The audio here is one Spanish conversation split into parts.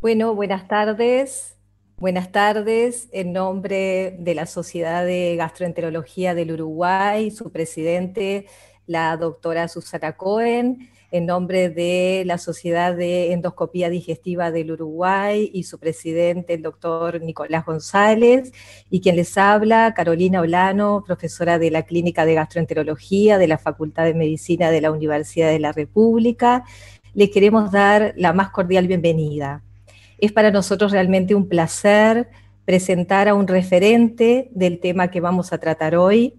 Bueno, buenas tardes. Buenas tardes. En nombre de la Sociedad de Gastroenterología del Uruguay, su presidente, la doctora Susana Cohen, en nombre de la Sociedad de Endoscopía Digestiva del Uruguay y su presidente, el doctor Nicolás González, y quien les habla, Carolina Olano, profesora de la Clínica de Gastroenterología de la Facultad de Medicina de la Universidad de la República. Les queremos dar la más cordial bienvenida. Es para nosotros realmente un placer presentar a un referente del tema que vamos a tratar hoy.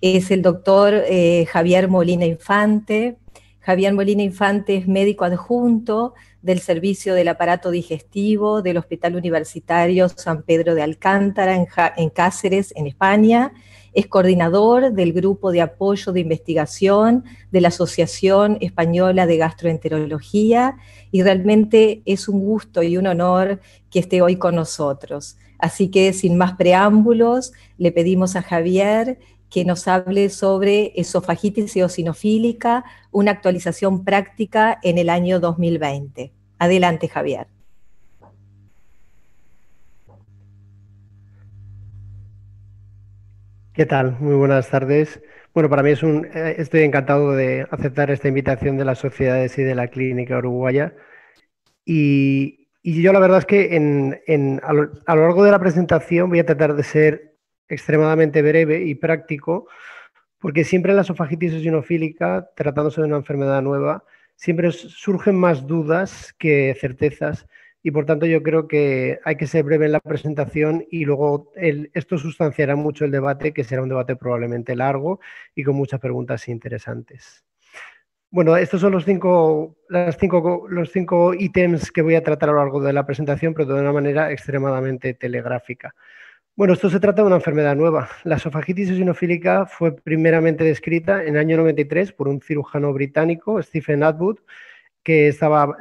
Es el doctor eh, Javier Molina Infante, Javier Molina Infante es médico adjunto del Servicio del Aparato Digestivo del Hospital Universitario San Pedro de Alcántara en, en Cáceres, en España. Es coordinador del Grupo de Apoyo de Investigación de la Asociación Española de Gastroenterología y realmente es un gusto y un honor que esté hoy con nosotros. Así que sin más preámbulos, le pedimos a Javier que nos hable sobre esofagitis eosinofílica, una actualización práctica en el año 2020. Adelante, Javier. ¿Qué tal? Muy buenas tardes. Bueno, para mí es un, eh, estoy encantado de aceptar esta invitación de las sociedades y de la clínica uruguaya. Y, y yo la verdad es que en, en, a, lo, largo de la presentación voy a tratar de ser extremadamente breve y práctico, porque siempre la esofagitis eosinofílica, tratándose de una enfermedad nueva, siempre surgen más dudas que certezas y por tanto yo creo que hay que ser breve en la presentación y luego esto sustanciará mucho el debate, que será un debate probablemente largo y con muchas preguntas interesantes. Bueno, estos son los cinco, los cinco ítems que voy a tratar a lo largo de la presentación, pero de una manera extremadamente telegráfica. Bueno, esto se trata de una enfermedad nueva. La esofagitis eosinofílica fue primeramente descrita en el año 93 por un cirujano británico, Stephen Atwood, que estaba,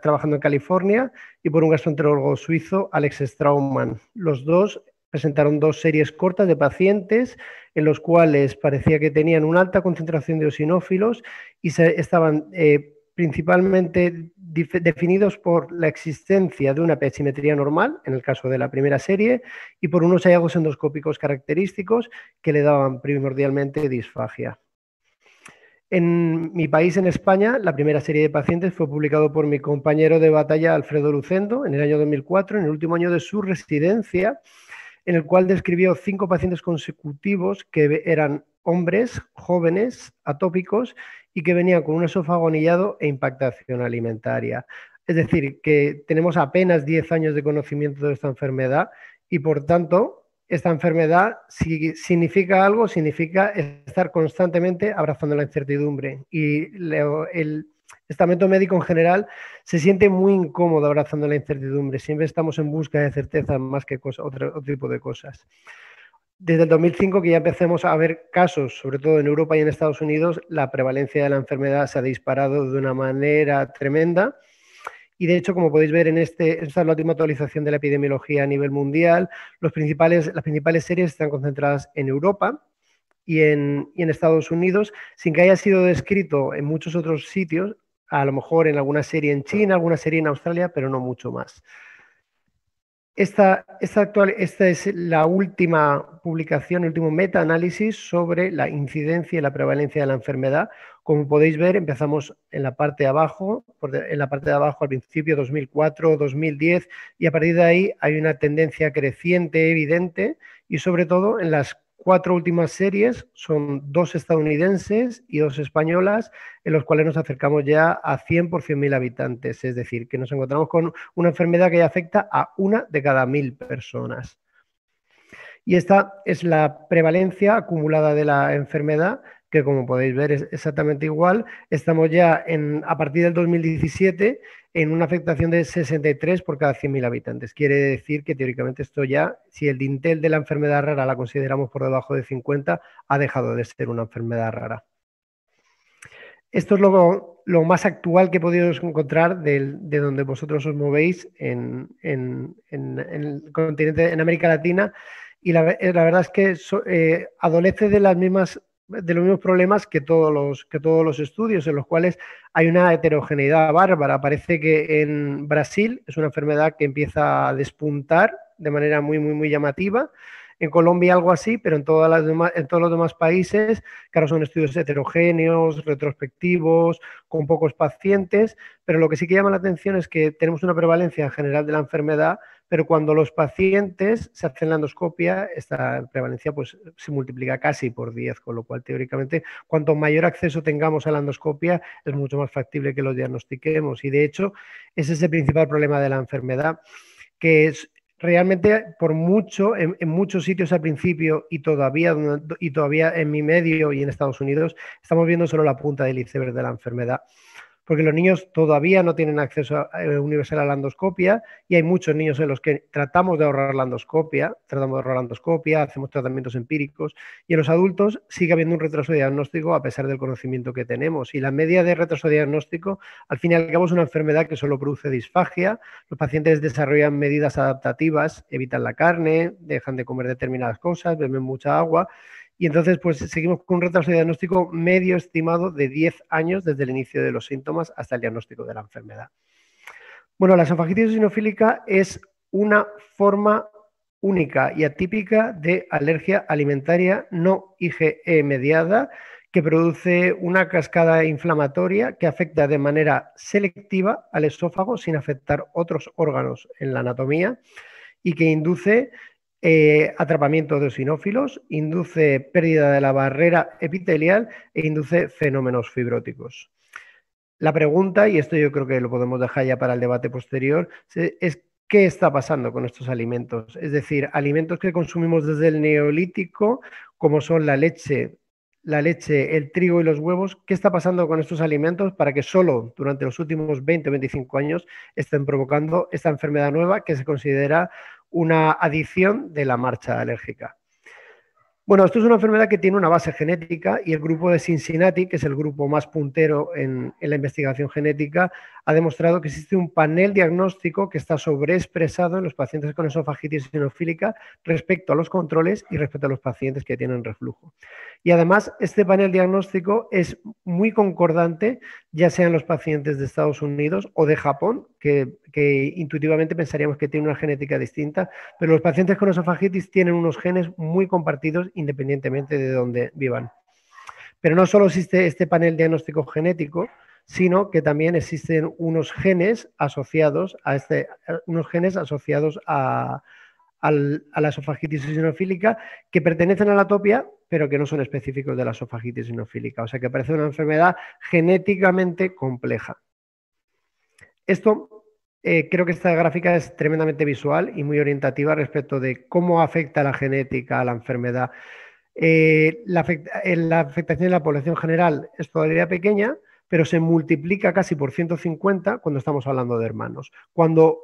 trabajando en California, y por un gastroenterólogo suizo, Alex Straumann. Los dos presentaron dos series cortas de pacientes en los cuales parecía que tenían una alta concentración de eosinófilos y se estaban eh, principalmente definidos por la existencia de una simetría normal, en el caso de la primera serie, y por unos hallazgos endoscópicos característicos que le daban primordialmente disfagia. En mi país, en España, la primera serie de pacientes fue publicado por mi compañero de batalla Alfredo Lucendo en el año 2004, en el último año de su residencia, en el cual describió cinco pacientes consecutivos que eran hombres jóvenes atópicos y que venía con un esofagonillado e impactación alimentaria. Es decir, que tenemos apenas 10 años de conocimiento de esta enfermedad y por tanto esta enfermedad, si significa algo, significa estar constantemente abrazando la incertidumbre. Y el estamento médico en general se siente muy incómodo abrazando la incertidumbre. Siempre estamos en busca de certeza más que cosa, otro tipo de cosas. Desde el 2005 que ya empecemos a ver casos, sobre todo en Europa y en Estados Unidos, la prevalencia de la enfermedad se ha disparado de una manera tremenda. Y de hecho, como podéis ver en este, esta última actualización de la epidemiología a nivel mundial, las principales series están concentradas en Europa y en Estados Unidos, sin que haya sido descrito en muchos otros sitios, a lo mejor en alguna serie en China, alguna serie en Australia, pero no mucho más. Esta, esta, actual, esta es la última publicación, el último metaanálisis sobre la incidencia y la prevalencia de la enfermedad. Como podéis ver, empezamos en la parte de abajo, en la parte de abajo al principio 2004, 2010, y a partir de ahí hay una tendencia creciente, evidente, y sobre todo en las cuatro últimas series son dos estadounidenses y dos españolas, en los cuales nos acercamos ya a 100 por 100.000 habitantes, es decir, que nos encontramos con una enfermedad que ya afecta a una de cada mil personas. Y esta es la prevalencia acumulada de la enfermedad que como podéis ver es exactamente igual. Estamos ya en, a partir del 2017 en una afectación de 63 por cada 100.000 habitantes. Quiere decir que teóricamente esto ya, si el dintel de la enfermedad rara la consideramos por debajo de 50, ha dejado de ser una enfermedad rara. Esto es lo, lo más actual que he podido encontrar de, donde vosotros os movéis en, el continente, en América Latina y la, verdad es que eh, adolece de las mismas de los mismos problemas que todos los, que todos los estudios, en los cuales hay una heterogeneidad bárbara. Parece que en Brasil es una enfermedad que empieza a despuntar de manera muy, muy, muy llamativa. En Colombia algo así, pero en, en todos los demás países, claro, son estudios heterogéneos, retrospectivos, con pocos pacientes, pero lo que sí que llama la atención es que tenemos una prevalencia general de la enfermedad pero cuando los pacientes se hacen la endoscopia, esta prevalencia pues, se multiplica casi por 10, con lo cual teóricamente cuanto mayor acceso tengamos a la endoscopia es mucho más factible que lo diagnostiquemos y de hecho ese es el principal problema de la enfermedad que es realmente por mucho, en, en, muchos sitios al principio y todavía, y todavía en mi medio y en Estados Unidos, estamos viendo solo la punta del iceberg de la enfermedad porque los niños todavía no tienen acceso eh, universal a la endoscopia y hay muchos niños en los que tratamos de ahorrar la endoscopia, tratamos de ahorrar la endoscopia, hacemos tratamientos empíricos y en los adultos sigue habiendo un retraso diagnóstico a pesar del conocimiento que tenemos. Y la media de retraso diagnóstico, al fin y al cabo, es una enfermedad que solo produce disfagia. Los pacientes desarrollan medidas adaptativas, evitan la carne, dejan de comer determinadas cosas, beben mucha agua y entonces, pues seguimos con un retraso de diagnóstico medio estimado de 10 años desde el inicio de los síntomas hasta el diagnóstico de la enfermedad. Bueno, la esofagitis sinofílica es una forma única y atípica de alergia alimentaria no IgE mediada que produce una cascada inflamatoria que afecta de manera selectiva al esófago sin afectar otros órganos en la anatomía y que induce eh, atrapamiento de osinófilos, induce pérdida de la barrera epitelial e induce fenómenos fibróticos. La pregunta, y esto yo creo que lo podemos dejar ya para el debate posterior, es qué está pasando con estos alimentos. Es decir, alimentos que consumimos desde el neolítico, como son la leche, la leche, el trigo y los huevos, ¿qué está pasando con estos alimentos para que solo durante los últimos 20 o 25 años estén provocando esta enfermedad nueva que se considera una adición de la marcha alérgica. Bueno, esto es una enfermedad que tiene una base genética y el grupo de Cincinnati, que es el grupo más puntero en, la investigación genética, ha demostrado que existe un panel diagnóstico que está sobreexpresado en los pacientes con esofagitis xenofílica respecto a los controles y respecto a los pacientes que tienen reflujo. Y además, este panel diagnóstico es muy concordante, ya sean los pacientes de Estados Unidos o de Japón, que, intuitivamente pensaríamos que tiene una genética distinta, pero los pacientes con esofagitis tienen unos genes muy compartidos independientemente de dónde vivan. Pero no solo existe este panel diagnóstico genético, sino que también existen unos genes asociados a este, unos genes asociados a, a la esofagitis eosinofílica que pertenecen a la topia pero que no son específicos de la esofagitis eosinofílica. O sea que parece una enfermedad genéticamente compleja. Esto eh, creo que esta gráfica es tremendamente visual y muy orientativa respecto de cómo afecta la genética a la enfermedad. Eh, la, afectación de la población general es todavía pequeña, pero se multiplica casi por 150 cuando estamos hablando de hermanos. Cuando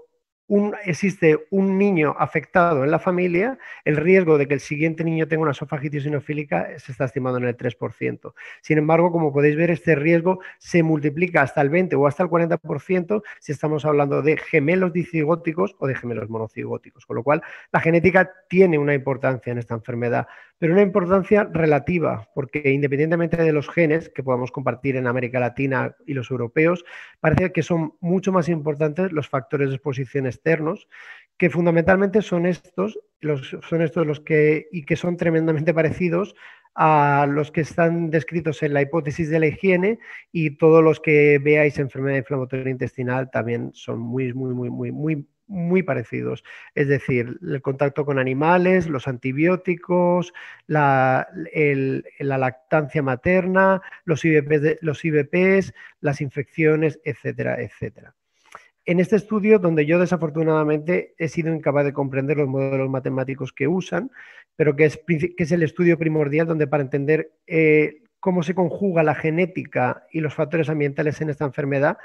existe un niño afectado en la familia, el riesgo de que el siguiente niño tenga una esofagitis sinofílica se está estimando en el 3%. Sin embargo, como podéis ver, este riesgo se multiplica hasta el 20 o hasta el 40% si estamos hablando de gemelos dicigóticos o de gemelos monocigóticos. Con lo cual, la genética tiene una importancia en esta enfermedad, pero una importancia relativa, porque independientemente de los genes que podamos compartir en América Latina y los europeos, parece que son mucho más importantes los factores de exposición externos, que fundamentalmente son estos, son estos los que, y que son tremendamente parecidos a los que están descritos en la hipótesis de la higiene y todos los que veáis enfermedad inflamatoria intestinal también son muy, muy, muy, muy, muy muy parecidos, es decir, el contacto con animales, los antibióticos, la, lactancia materna, los ibps los las infecciones, etcétera, etcétera. En este estudio, donde yo desafortunadamente he sido incapaz de comprender los modelos matemáticos que usan, pero que es, el estudio primordial donde para entender eh, cómo se conjuga la genética y los factores ambientales en esta enfermedad,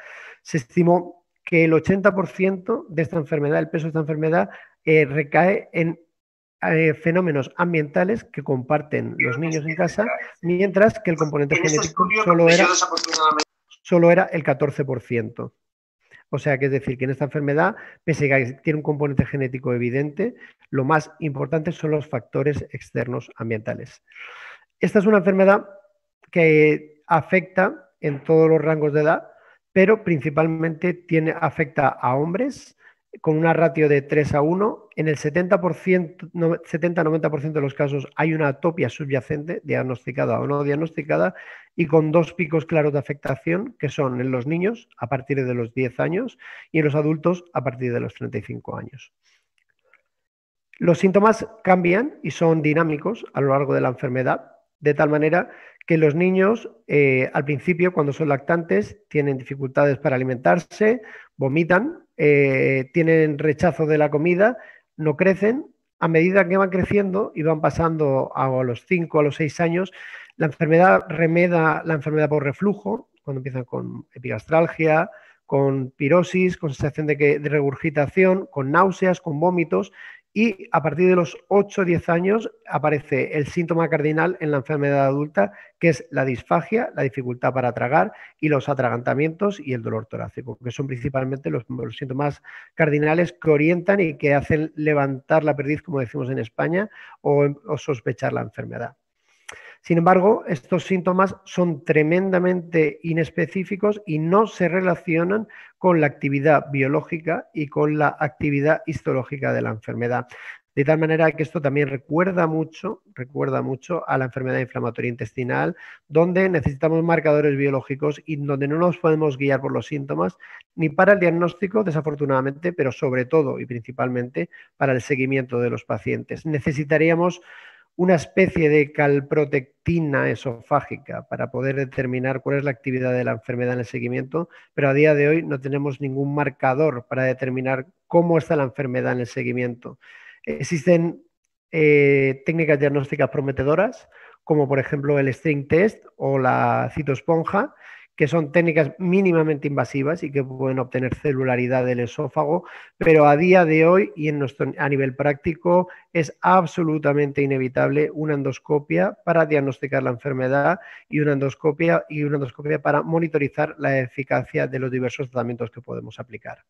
se estimó que el 80% de esta enfermedad, el peso de esta enfermedad, eh, recae en eh, fenómenos ambientales que comparten los niños en casa, mientras que el componente este genético solo era el 14%. O sea, que es decir, que en esta enfermedad, pese a que tiene un componente genético evidente, lo más importante son los factores externos ambientales. Esta es una enfermedad que afecta en todos los rangos de edad, pero principalmente tiene, afecta a hombres con una ratio de 3 a 1. En el 70-90% de los casos hay una atopia subyacente, diagnosticada o no diagnosticada, y con dos picos claros de afectación, que son en los niños a partir de los 10 años y en los adultos a partir de los 35 años. Los síntomas cambian y son dinámicos a lo largo de la enfermedad, de tal manera que los niños eh, al principio, cuando son lactantes, tienen dificultades para alimentarse, vomitan, eh, tienen rechazo de la comida, no crecen. A medida que van creciendo y van pasando a, los 5, a los 6 años, la enfermedad remeda la enfermedad por reflujo, cuando empiezan con epigastralgia, con pirosis, con sensación de, que, de regurgitación, con náuseas, con vómitos, y a partir de los 8 o 10 años aparece el síntoma cardinal en la enfermedad adulta, que es la disfagia, la dificultad para tragar y los atragantamientos y el dolor torácico, que son principalmente los, síntomas cardinales que orientan y que hacen levantar la perdiz, como decimos en España, o sospechar la enfermedad. Sin embargo, estos síntomas son tremendamente inespecíficos y no se relacionan con la actividad biológica y con la actividad histológica de la enfermedad. De tal manera que esto también recuerda mucho, recuerda mucho a la enfermedad inflamatoria intestinal, donde necesitamos marcadores biológicos y donde no nos podemos guiar por los síntomas, ni para el diagnóstico, desafortunadamente, pero sobre todo y principalmente para el seguimiento de los pacientes. Necesitaríamos una especie de calprotectina esofágica para poder determinar cuál es la actividad de la enfermedad en el seguimiento, pero a día de hoy no tenemos ningún marcador para determinar cómo está la enfermedad en el seguimiento. Existen eh, técnicas diagnósticas prometedoras, como por ejemplo el string test o la citosponja, que son técnicas mínimamente invasivas y que pueden obtener celularidad del esófago, pero a día de hoy y en nuestro, a nivel práctico es absolutamente inevitable una endoscopia para diagnosticar la enfermedad y una endoscopia y una endoscopia para monitorizar la eficacia de los diversos tratamientos que podemos aplicar.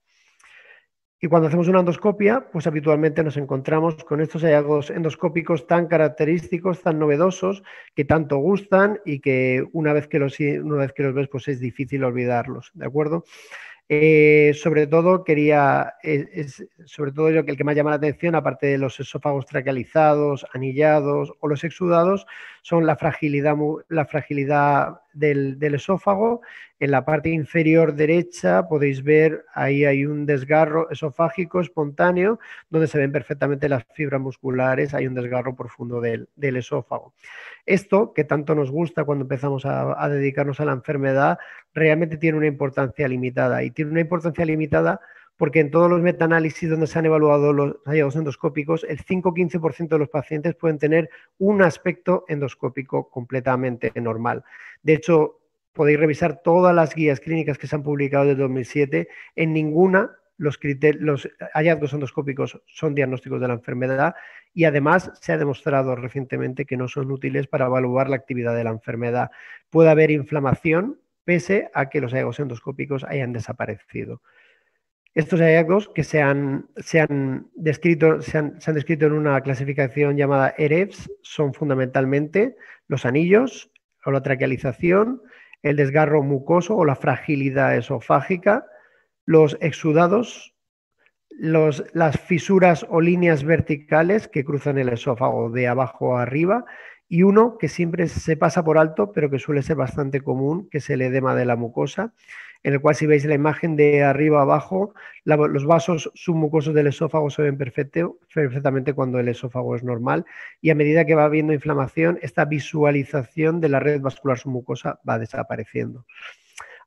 Y cuando hacemos una endoscopia, pues habitualmente nos encontramos con estos hallazgos endoscópicos tan característicos, tan novedosos, que tanto gustan y que una vez que los, una vez que los ves, pues es difícil olvidarlos, ¿de acuerdo? Eh, sobre todo quería, sobre todo yo que el que más llama la atención, aparte de los esófagos traquealizados, anillados o los exudados, son la fragilidad, la fragilidad del, esófago. En la parte inferior derecha podéis ver, ahí hay un desgarro esofágico espontáneo, donde se ven perfectamente las fibras musculares, hay un desgarro profundo del, esófago. Esto, que tanto nos gusta cuando empezamos a dedicarnos a la enfermedad, realmente tiene una importancia limitada y tiene una importancia limitada porque en todos los metaanálisis donde se han evaluado los hallazgos endoscópicos, el 5-15% de los pacientes pueden tener un aspecto endoscópico completamente normal. De hecho, podéis revisar todas las guías clínicas que se han publicado desde 2007, en ninguna los, los, hallazgos endoscópicos son diagnósticos de la enfermedad y además se ha demostrado recientemente que no son útiles para evaluar la actividad de la enfermedad. Puede haber inflamación pese a que los hallazgos endoscópicos hayan desaparecido. Estos hallazgos que se han, descrito, en una clasificación llamada EREFS son fundamentalmente los anillos o la traquealización, el desgarro mucoso o la fragilidad esofágica, los exudados, las fisuras o líneas verticales que cruzan el esófago de abajo a arriba y uno que siempre se pasa por alto, pero que suele ser bastante común, que es el edema de la mucosa, en el cual si veis la imagen de arriba abajo, los vasos submucosos del esófago se ven perfecto, perfectamente cuando el esófago es normal y a medida que va habiendo inflamación, esta visualización de la red vascular submucosa va desapareciendo.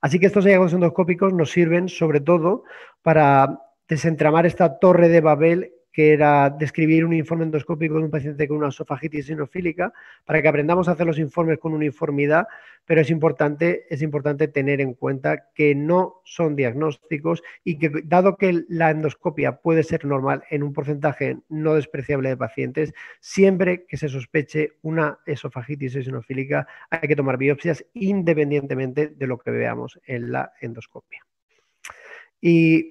Así que estos hallazgos endoscópicos nos sirven sobre todo para desentramar esta torre de Babel que era describir un informe endoscópico de un paciente con una esofagitis sinofílica, para que aprendamos a hacer los informes con uniformidad, pero es importante, es importante tener en cuenta que no son diagnósticos y que dado que la endoscopia puede ser normal en un porcentaje no despreciable de pacientes, siempre que se sospeche una esofagitis eosinofílica hay que tomar biopsias independientemente de lo que veamos en la endoscopia. Y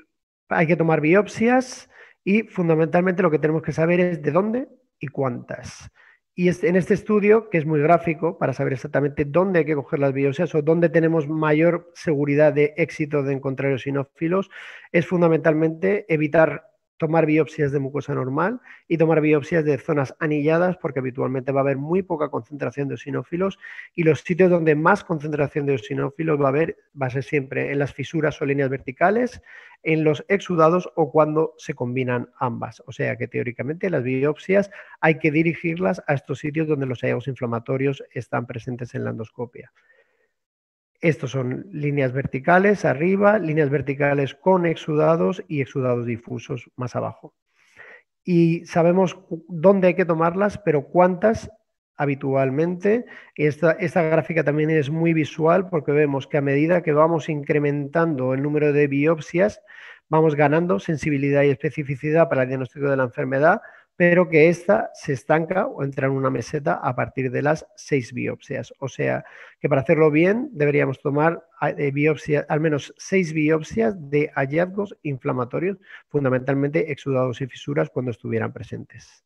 hay que tomar biopsias y fundamentalmente lo que tenemos que saber es de dónde y cuántas. Y en este estudio, que es muy gráfico, para saber exactamente dónde hay que coger las biopsias o dónde tenemos mayor seguridad de éxito de encontrar sinófilos, es fundamentalmente evitar tomar biopsias de mucosa normal y tomar biopsias de zonas anilladas porque habitualmente va a haber muy poca concentración de osinófilos y los sitios donde más concentración de osinófilos va a haber va a ser siempre en las fisuras o líneas verticales, en los exudados o cuando se combinan ambas. O sea que teóricamente las biopsias hay que dirigirlas a estos sitios donde los hallazgos inflamatorios están presentes en la endoscopia. Estos son líneas verticales arriba, líneas verticales con exudados y exudados difusos más abajo. Y sabemos dónde hay que tomarlas, pero cuántas habitualmente. Esta, esta, gráfica también es muy visual porque vemos que a medida que vamos incrementando el número de biopsias, vamos ganando sensibilidad y especificidad para el diagnóstico de la enfermedad, pero que ésta se estanca o entra en una meseta a partir de las seis biopsias. O sea, que para hacerlo bien deberíamos tomar ah, eh, al menos seis biopsias de hallazgos inflamatorios, fundamentalmente exudados y fisuras cuando estuvieran presentes.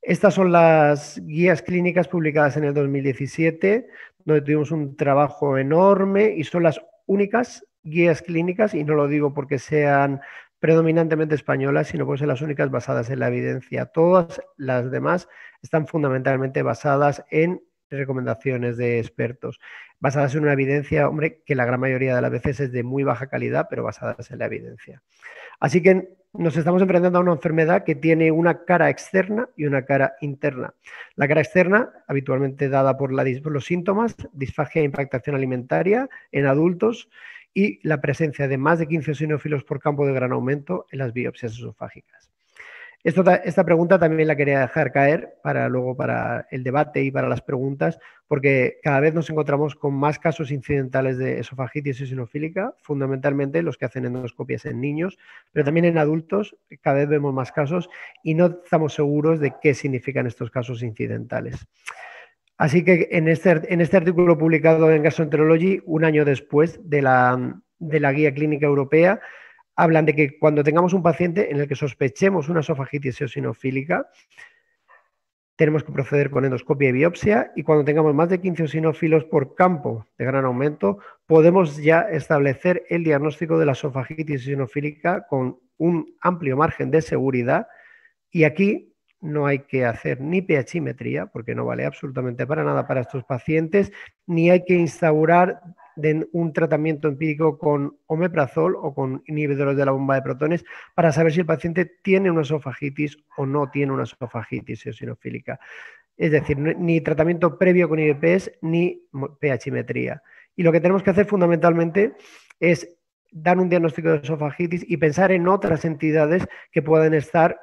Estas son las guías clínicas publicadas en el 2017, donde tuvimos un trabajo enorme y son las únicas guías clínicas, y no lo digo porque sean predominantemente españolas, sino pueden ser las únicas basadas en la evidencia. Todas las demás están fundamentalmente basadas en recomendaciones de expertos, basadas en una evidencia, hombre, que la gran mayoría de las veces es de muy baja calidad, pero basadas en la evidencia. Así que nos estamos enfrentando a una enfermedad que tiene una cara externa y una cara interna. La cara externa, habitualmente dada por, por los síntomas, disfagia e impactación alimentaria en adultos, y la presencia de más de 15 sinófilos por campo de gran aumento en las biopsias esofágicas. Esta, pregunta también la quería dejar caer para luego para el debate y para las preguntas, porque cada vez nos encontramos con más casos incidentales de esofagitis eosinofílica, fundamentalmente los que hacen endoscopias en niños, pero también en adultos cada vez vemos más casos y no estamos seguros de qué significan estos casos incidentales. Así que en este, en este artículo publicado en Gastroenterology, un año después de la, de la guía clínica europea, hablan de que cuando tengamos un paciente en el que sospechemos una esofagitis eosinofílica, tenemos que proceder con endoscopia y biopsia y cuando tengamos más de 15 eosinófilos por campo de gran aumento, podemos ya establecer el diagnóstico de la esofagitis eosinofílica con un amplio margen de seguridad y aquí no hay que hacer ni pHimetría, porque no vale absolutamente para nada para estos pacientes, ni hay que instaurar un tratamiento empírico con omeprazol o con inhibidores de la bomba de protones para saber si el paciente tiene una esofagitis o no tiene una esofagitis eosinofílica. Es decir, ni tratamiento previo con IBPs ni pHimetría. Y lo que tenemos que hacer fundamentalmente es dar un diagnóstico de esofagitis y pensar en otras entidades que puedan estar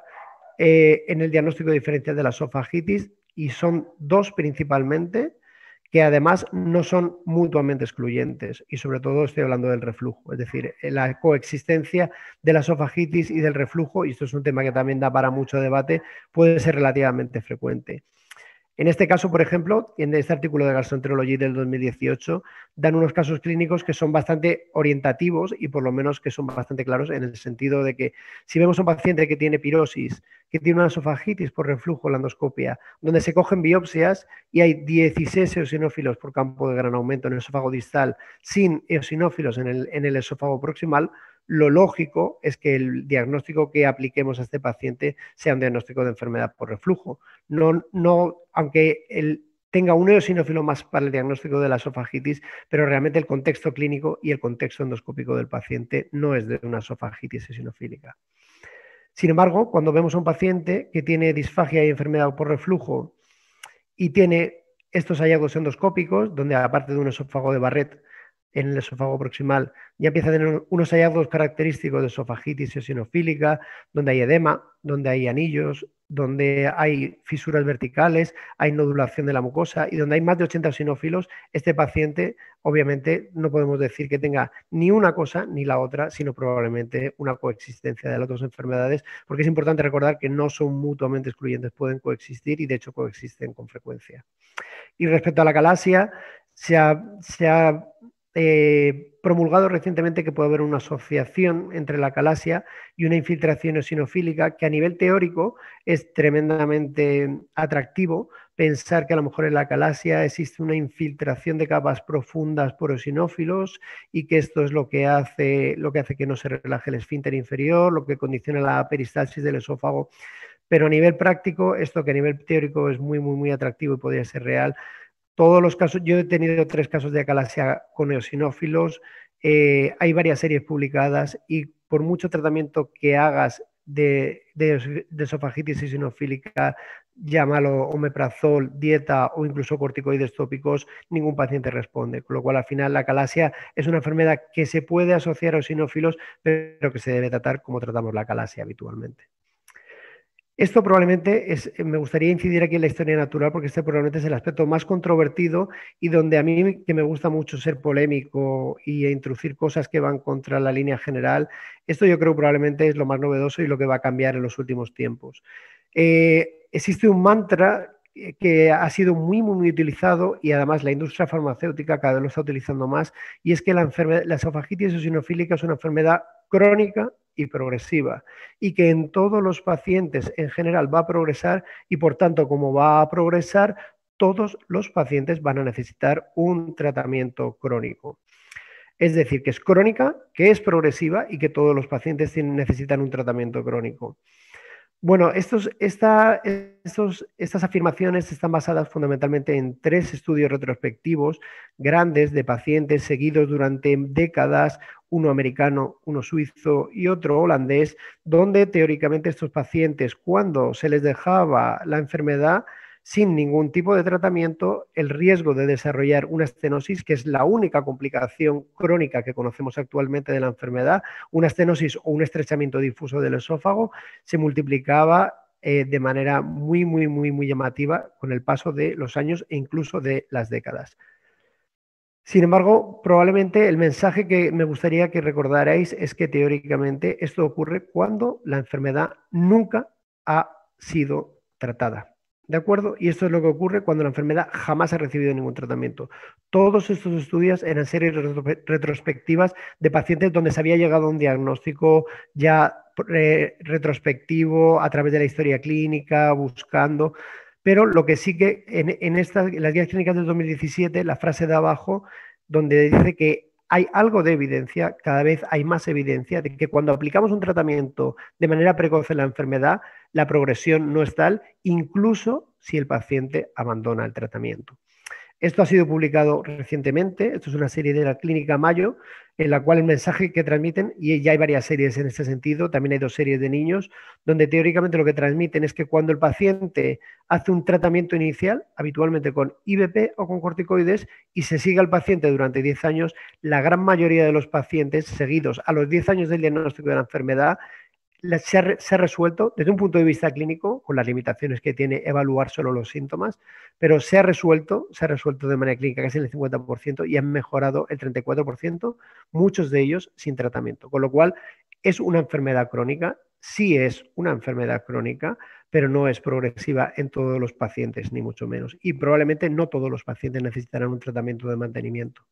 eh, en el diagnóstico diferencial de la esofagitis y son dos principalmente que además no son mutuamente excluyentes y sobre todo estoy hablando del reflujo, es decir, eh, la coexistencia de la esofagitis y del reflujo, y esto es un tema que también da para mucho debate, puede ser relativamente frecuente. En este caso, por ejemplo, en este artículo de Gastroenterology del 2018, dan unos casos clínicos que son bastante orientativos y por lo menos que son bastante claros en el sentido de que si vemos a un paciente que tiene pirosis, que tiene una esofagitis por reflujo, la endoscopia, donde se cogen biopsias y hay 16 eosinófilos por campo de gran aumento en el esófago distal sin eosinófilos en el esófago proximal, lo lógico es que el diagnóstico que apliquemos a este paciente sea un diagnóstico de enfermedad por reflujo. No, no, aunque él tenga un eosinófilo más para el diagnóstico de la esofagitis, pero realmente el contexto clínico y el contexto endoscópico del paciente no es de una esofagitis eosinofílica. Sin embargo, cuando vemos a un paciente que tiene disfagia y enfermedad por reflujo y tiene estos hallazgos endoscópicos, donde aparte de un esófago de Barrett en el esófago proximal, ya empieza a tener unos hallazgos característicos de esofagitis eosinofílica, donde hay edema, donde hay anillos, donde hay fisuras verticales, hay nodulación de la mucosa y donde hay más de 80 sinófilos, este paciente obviamente no podemos decir que tenga ni una cosa ni la otra, sino probablemente una coexistencia de las dos enfermedades, porque es importante recordar que no son mutuamente excluyentes, pueden coexistir y de hecho coexisten con frecuencia. Y respecto a la calasia, se se ha eh, promulgado recientemente que puede haber una asociación entre la calasia y una infiltración eosinofílica que a nivel teórico es tremendamente atractivo pensar que a lo mejor en la calasia existe una infiltración de capas profundas por eosinófilos y que esto es lo que hace lo que hace que no se relaje el esfínter inferior, lo que condiciona la peristalsis del esófago. Pero a nivel práctico, esto que a nivel teórico es muy, muy, muy atractivo y podría ser real, todos los casos, yo he tenido tres casos de acalasia con eosinófilos, eh, hay varias series publicadas y por mucho tratamiento que hagas de, esofagitis eosinofílica, llámalo omeprazol, dieta o incluso corticoides tópicos, ningún paciente responde. Con lo cual, al final, la calasia es una enfermedad que se puede asociar a eosinófilos, pero que se debe tratar como tratamos la calasia habitualmente. Esto probablemente es, eh, me gustaría incidir aquí en la historia natural porque este probablemente es el aspecto más controvertido y donde a mí que me gusta mucho ser polémico y e introducir cosas que van contra la línea general, esto yo creo probablemente es lo más novedoso y lo que va a cambiar en los últimos tiempos. Eh, existe un mantra eh, que ha sido muy, muy, muy utilizado y además la industria farmacéutica cada vez lo está utilizando más y es que la, enfermedad, la esofagitis eosinofílica es una enfermedad crónica y progresiva y que en todos los pacientes en general va a progresar y por tanto como va a progresar, todos los pacientes van a necesitar un tratamiento crónico. Es decir, que es crónica, que es progresiva y que todos los pacientes necesitan un tratamiento crónico. Bueno, esta, estas afirmaciones están basadas fundamentalmente en tres estudios retrospectivos grandes de pacientes seguidos durante décadas, uno americano, uno suizo y otro holandés, donde teóricamente estos pacientes, cuando se les dejaba la enfermedad, sin ningún tipo de tratamiento el riesgo de desarrollar una estenosis, que es la única complicación crónica que conocemos actualmente de la enfermedad, una estenosis o un estrechamiento difuso del esófago, se multiplicaba eh, de manera muy, muy, muy, muy llamativa con el paso de los años e incluso de las décadas. Sin embargo, probablemente el mensaje que me gustaría que recordarais es que teóricamente esto ocurre cuando la enfermedad nunca ha sido tratada. ¿De acuerdo? Y esto es lo que ocurre cuando la enfermedad jamás ha recibido ningún tratamiento. Todos estos estudios eran series retrospectivas de pacientes donde se había llegado a un diagnóstico ya eh, retrospectivo a través de la historia clínica, buscando. Pero lo que sí que en, estas, en las guías clínicas del 2017, la frase de abajo, donde dice que hay algo de evidencia, cada vez hay más evidencia de que cuando aplicamos un tratamiento de manera precoz en la enfermedad, la progresión no es tal, incluso si el paciente abandona el tratamiento. Esto ha sido publicado recientemente, esto es una serie de la Clínica Mayo, en la cual el mensaje que transmiten, y ya hay varias series en este sentido, también hay dos series de niños, donde teóricamente lo que transmiten es que cuando el paciente hace un tratamiento inicial, habitualmente con IBP o con corticoides, y se sigue al paciente durante 10 años, la gran mayoría de los pacientes seguidos a los 10 años del diagnóstico de la enfermedad se ha, resuelto desde un punto de vista clínico, con las limitaciones que tiene evaluar solo los síntomas, pero se ha resuelto, se ha resuelto de manera clínica casi el 50% y han mejorado el 34%, muchos de ellos sin tratamiento. Con lo cual, es una enfermedad crónica, sí es una enfermedad crónica, pero no es progresiva en todos los pacientes, ni mucho menos. Y probablemente no todos los pacientes necesitarán un tratamiento de mantenimiento.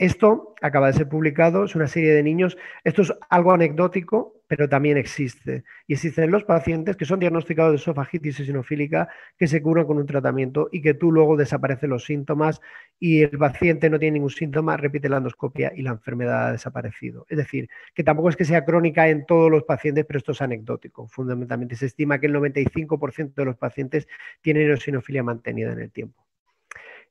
Esto acaba de ser publicado, es una serie de niños. Esto es algo anecdótico, pero también existe. Y existen los pacientes que son diagnosticados de esofagitis eosinofílica que se curan con un tratamiento y que tú luego desaparecen los síntomas y el paciente no tiene ningún síntoma, repite la endoscopia y la enfermedad ha desaparecido. Es decir, que tampoco es que sea crónica en todos los pacientes, pero esto es anecdótico. Fundamentalmente se estima que el 95% de los pacientes tienen eosinofilia mantenida en el tiempo.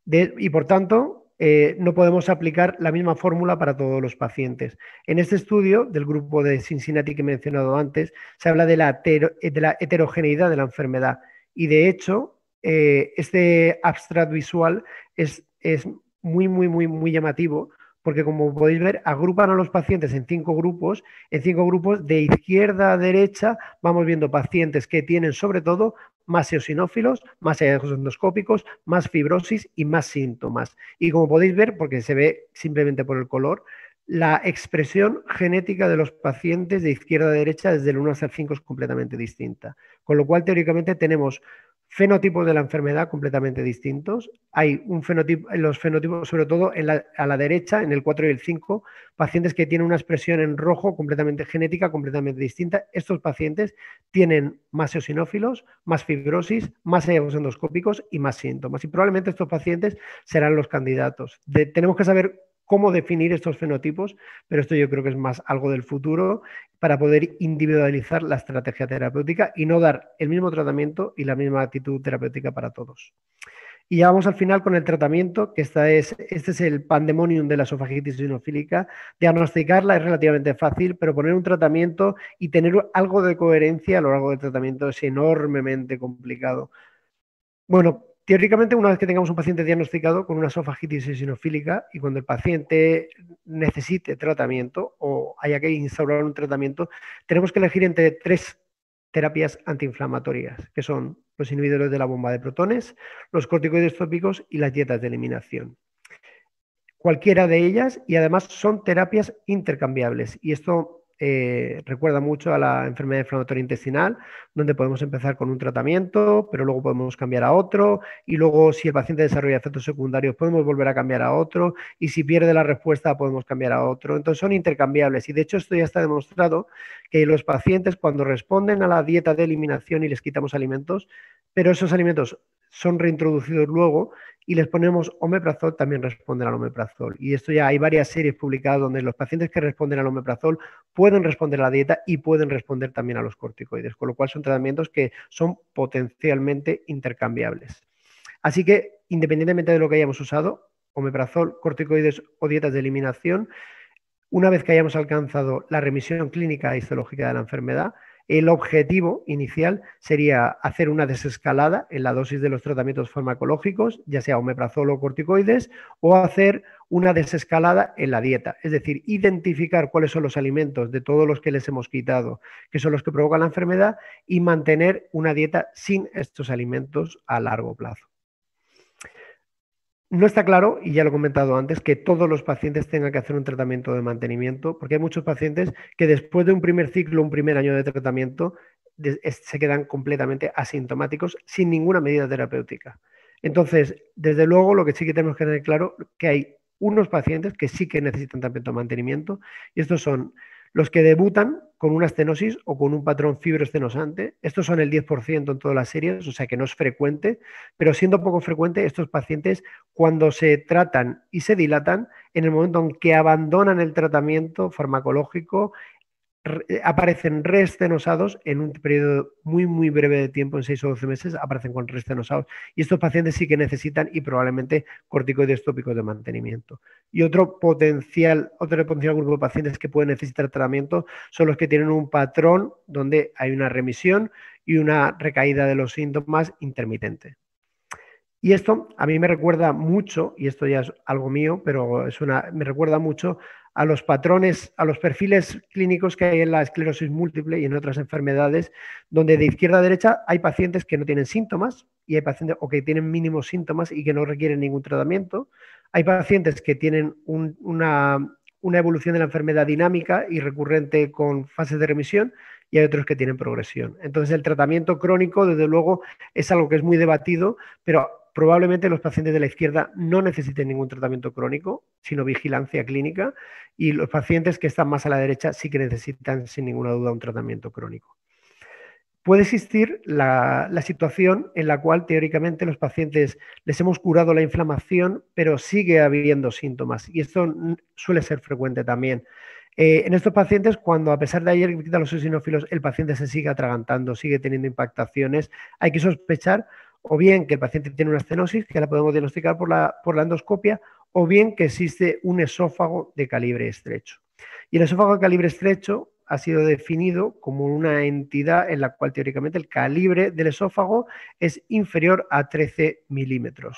y por tanto, eh, no podemos aplicar la misma fórmula para todos los pacientes. En este estudio del grupo de Cincinnati que he mencionado antes, se habla de la, eh, heterogeneidad de la enfermedad y de hecho eh, este abstract visual es, es muy, muy, muy, muy llamativo porque como podéis ver, agrupan a los pacientes en cinco grupos. En cinco grupos, de izquierda a derecha, vamos viendo pacientes que tienen sobre todo más eosinófilos, más hallazgos endoscópicos, más fibrosis y más síntomas. Y como podéis ver, porque se ve simplemente por el color, la expresión genética de los pacientes de izquierda a derecha desde el 1 hasta el 5 es completamente distinta. Con lo cual, teóricamente, tenemos fenotipos de la enfermedad completamente distintos. Hay un fenotipo, los fenotipos, sobre todo a la derecha, en el 4 y el 5, pacientes que tienen una expresión en rojo completamente genética, completamente distinta. Estos pacientes tienen más eosinófilos, más fibrosis, más hallazgos endoscópicos y más síntomas. Y probablemente estos pacientes serán los candidatos. tenemos que saber cómo definir estos fenotipos, pero esto yo creo que es más algo del futuro para poder individualizar la estrategia terapéutica y no dar el mismo tratamiento y la misma actitud terapéutica para todos. Y ya vamos al final con el tratamiento, que esta es, este es el pandemonium de la esofagitis sinofílica. Diagnosticarla es relativamente fácil, pero poner un tratamiento y tener algo de coherencia a lo largo del tratamiento es enormemente complicado. Bueno, Teóricamente, una vez que tengamos un paciente diagnosticado con una esofagitis eosinofílica y cuando el paciente necesite tratamiento o haya que instaurar un tratamiento, tenemos que elegir entre tres terapias antiinflamatorias, que son los inhibidores de la bomba de protones, los corticoides tópicos y las dietas de eliminación. Cualquiera de ellas y además son terapias intercambiables y esto eh, recuerda mucho a la enfermedad inflamatoria intestinal, donde podemos empezar con un tratamiento, pero luego podemos cambiar a otro, y luego si el paciente desarrolla efectos secundarios, podemos volver a cambiar a otro, y si pierde la respuesta, podemos cambiar a otro. Entonces son intercambiables, y de hecho esto ya está demostrado que los pacientes cuando responden a la dieta de eliminación y les quitamos alimentos, pero esos alimentos son reintroducidos luego y les ponemos omeprazol, también responden al omeprazol. Y esto ya hay varias series publicadas donde los pacientes que responden al omeprazol pueden responder a la dieta y pueden responder también a los corticoides, con lo cual son tratamientos que son potencialmente intercambiables. Así que, independientemente de lo que hayamos usado, omeprazol, corticoides o dietas de eliminación, una vez que hayamos alcanzado la remisión clínica histológica de la enfermedad, el objetivo inicial sería hacer una desescalada en la dosis de los tratamientos farmacológicos, ya sea omeprazol o corticoides, o hacer una desescalada en la dieta, es decir, identificar cuáles son los alimentos de todos los que les hemos quitado, que son los que provocan la enfermedad, y mantener una dieta sin estos alimentos a largo plazo. No está claro, y ya lo he comentado antes, que todos los pacientes tengan que hacer un tratamiento de mantenimiento, porque hay muchos pacientes que después de un primer ciclo, un primer año de tratamiento, se quedan completamente asintomáticos sin ninguna medida terapéutica. Entonces, desde luego, lo que sí que tenemos que tener claro es que hay unos pacientes que sí que necesitan tratamiento de mantenimiento, y estos son los que debutan con una estenosis o con un patrón fibroestenosante, estos son el 10% en todas las series, o sea que no es frecuente, pero siendo poco frecuente, estos pacientes cuando se tratan y se dilatan, en el momento en que abandonan el tratamiento farmacológico, eh, aparecen restenosados en un periodo muy, muy breve de tiempo, en 6 o 12 meses, aparecen con restenosados. Y estos pacientes sí que necesitan y probablemente corticoides tópicos de mantenimiento. Y otro potencial, otro potencial grupo de pacientes que pueden necesitar tratamiento son los que tienen un patrón donde hay una remisión y una recaída de los síntomas intermitente. Y esto a mí me recuerda mucho, y esto ya es algo mío, pero es una, me recuerda mucho a los patrones, a los perfiles clínicos que hay en la esclerosis múltiple y en otras enfermedades, donde de izquierda a derecha hay pacientes que no tienen síntomas y hay pacientes o que tienen mínimos síntomas y que no requieren ningún tratamiento. Hay pacientes que tienen una evolución de la enfermedad dinámica y recurrente con fases de remisión y hay otros que tienen progresión. Entonces el tratamiento crónico, desde luego, es algo que es muy debatido, pero probablemente los pacientes de la izquierda no necesiten ningún tratamiento crónico, sino vigilancia clínica, y los pacientes que están más a la derecha sí que necesitan sin ninguna duda un tratamiento crónico. Puede existir la, situación en la cual teóricamente los pacientes les hemos curado la inflamación, pero sigue habiendo síntomas, y esto suele ser frecuente también. Eh, en estos pacientes, cuando a pesar de ayer quitan los eosinófilos, el paciente se sigue atragantando, sigue teniendo impactaciones, hay que sospechar o bien que el paciente tiene una estenosis, que la podemos diagnosticar por la, por la endoscopia, o bien que existe un esófago de calibre estrecho. Y el esófago de calibre estrecho ha sido definido como una entidad en la cual teóricamente el calibre del esófago es inferior a 13 milímetros.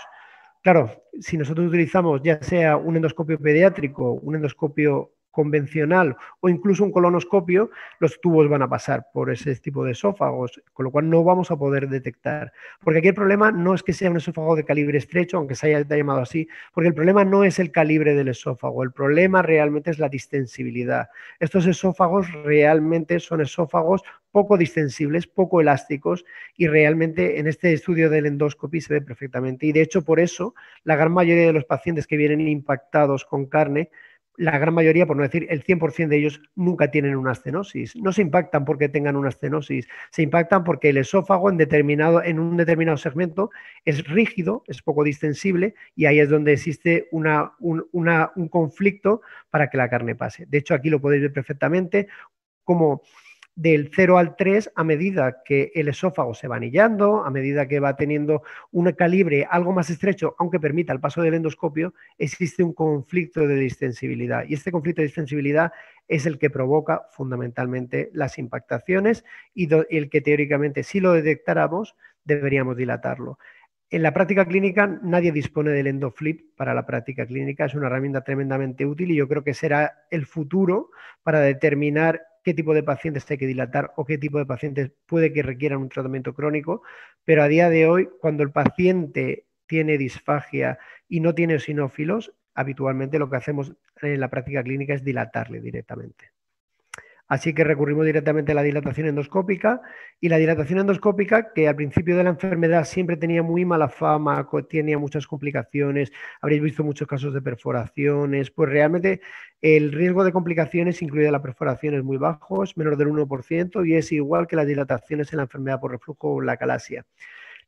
Claro, si nosotros utilizamos ya sea un endoscopio pediátrico, un endoscopio convencional o incluso un colonoscopio, los tubos van a pasar por ese tipo de esófagos, con lo cual no vamos a poder detectar. Porque aquí el problema no es que sea un esófago de calibre estrecho, aunque se haya llamado así, porque el problema no es el calibre del esófago, el problema realmente es la distensibilidad. Estos esófagos realmente son esófagos poco distensibles, poco elásticos y realmente en este estudio del endoscopio se ve perfectamente. Y de hecho por eso la gran mayoría de los pacientes que vienen impactados con carne la gran mayoría, por no decir el 100% de ellos, nunca tienen una estenosis. No se impactan porque tengan una estenosis, se impactan porque el esófago en, determinado, en un determinado segmento es rígido, es poco distensible y ahí es donde existe una, un, un conflicto para que la carne pase. De hecho, aquí lo podéis ver perfectamente como del 0 al 3 a medida que el esófago se va anillando, a medida que va teniendo un calibre algo más estrecho, aunque permita el paso del endoscopio, existe un conflicto de distensibilidad. Y este conflicto de distensibilidad es el que provoca fundamentalmente las impactaciones y el que teóricamente si lo detectáramos deberíamos dilatarlo. En la práctica clínica nadie dispone del endoflip para la práctica clínica, es una herramienta tremendamente útil y yo creo que será el futuro para determinar qué tipo de pacientes hay que dilatar o qué tipo de pacientes puede que requieran un tratamiento crónico, pero a día de hoy, cuando el paciente tiene disfagia y no tiene sinófilos, habitualmente lo que hacemos en la práctica clínica es dilatarle directamente. Así que recurrimos directamente a la dilatación endoscópica y la dilatación endoscópica que al principio de la enfermedad siempre tenía muy mala fama, tenía muchas complicaciones, habréis visto muchos casos de perforaciones, pues realmente el riesgo de complicaciones, incluida la perforación, es muy bajo, es menor del 1% y es igual que las dilataciones en la enfermedad por reflujo o la calasia.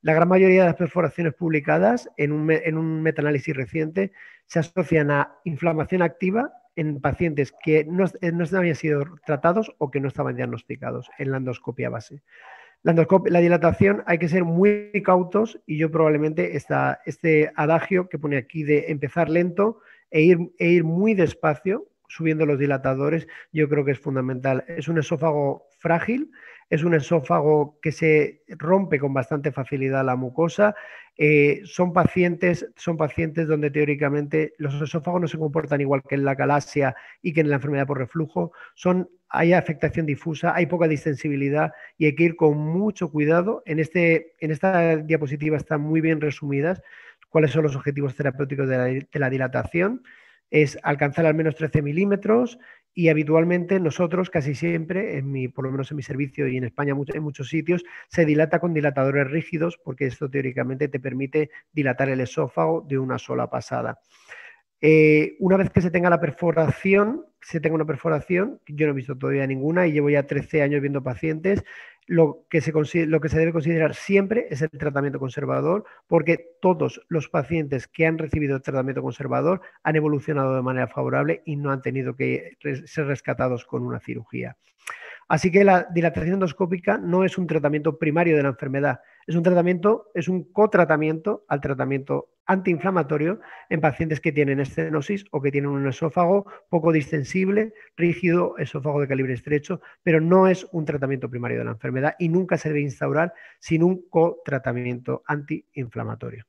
La gran mayoría de las perforaciones publicadas en un, en metaanálisis reciente se asocian a inflamación activa en pacientes que eh, no, habían sido tratados o que no estaban diagnosticados en la endoscopia base. La, dilatación hay que ser muy cautos y yo probablemente este adagio que pone aquí de empezar lento e e ir muy despacio subiendo los dilatadores, yo creo que es fundamental. Es un esófago frágil, es un esófago que se rompe con bastante facilidad la mucosa. Eh, son, pacientes, son pacientes donde teóricamente los esófagos no se comportan igual que en la galaxia y que en la enfermedad por reflujo. Son, hay afectación difusa, hay poca distensibilidad y hay que ir con mucho cuidado. En, este, en esta diapositiva están muy bien resumidas cuáles son los objetivos terapéuticos de la, de la dilatación. Es alcanzar al menos 13 milímetros, y habitualmente nosotros casi siempre, en mi, por lo menos en mi servicio y en España en muchos sitios, se dilata con dilatadores rígidos porque esto teóricamente te permite dilatar el esófago de una sola pasada. Eh, una vez que se tenga la perforación, se tengo una perforación, yo no he visto todavía ninguna y llevo ya 13 años viendo pacientes, lo que, se lo que se debe considerar siempre es el tratamiento conservador, porque todos los pacientes que han recibido tratamiento conservador han evolucionado de manera favorable y no han tenido que ser rescatados con una cirugía. Así que la dilatación endoscópica no es un tratamiento primario de la enfermedad, es un tratamiento, es un cotratamiento al tratamiento antiinflamatorio en pacientes que tienen estenosis o que tienen un esófago poco distensible, rígido, esófago de calibre estrecho, pero no es un tratamiento primario de la enfermedad y nunca se debe instaurar sin un cotratamiento antiinflamatorio.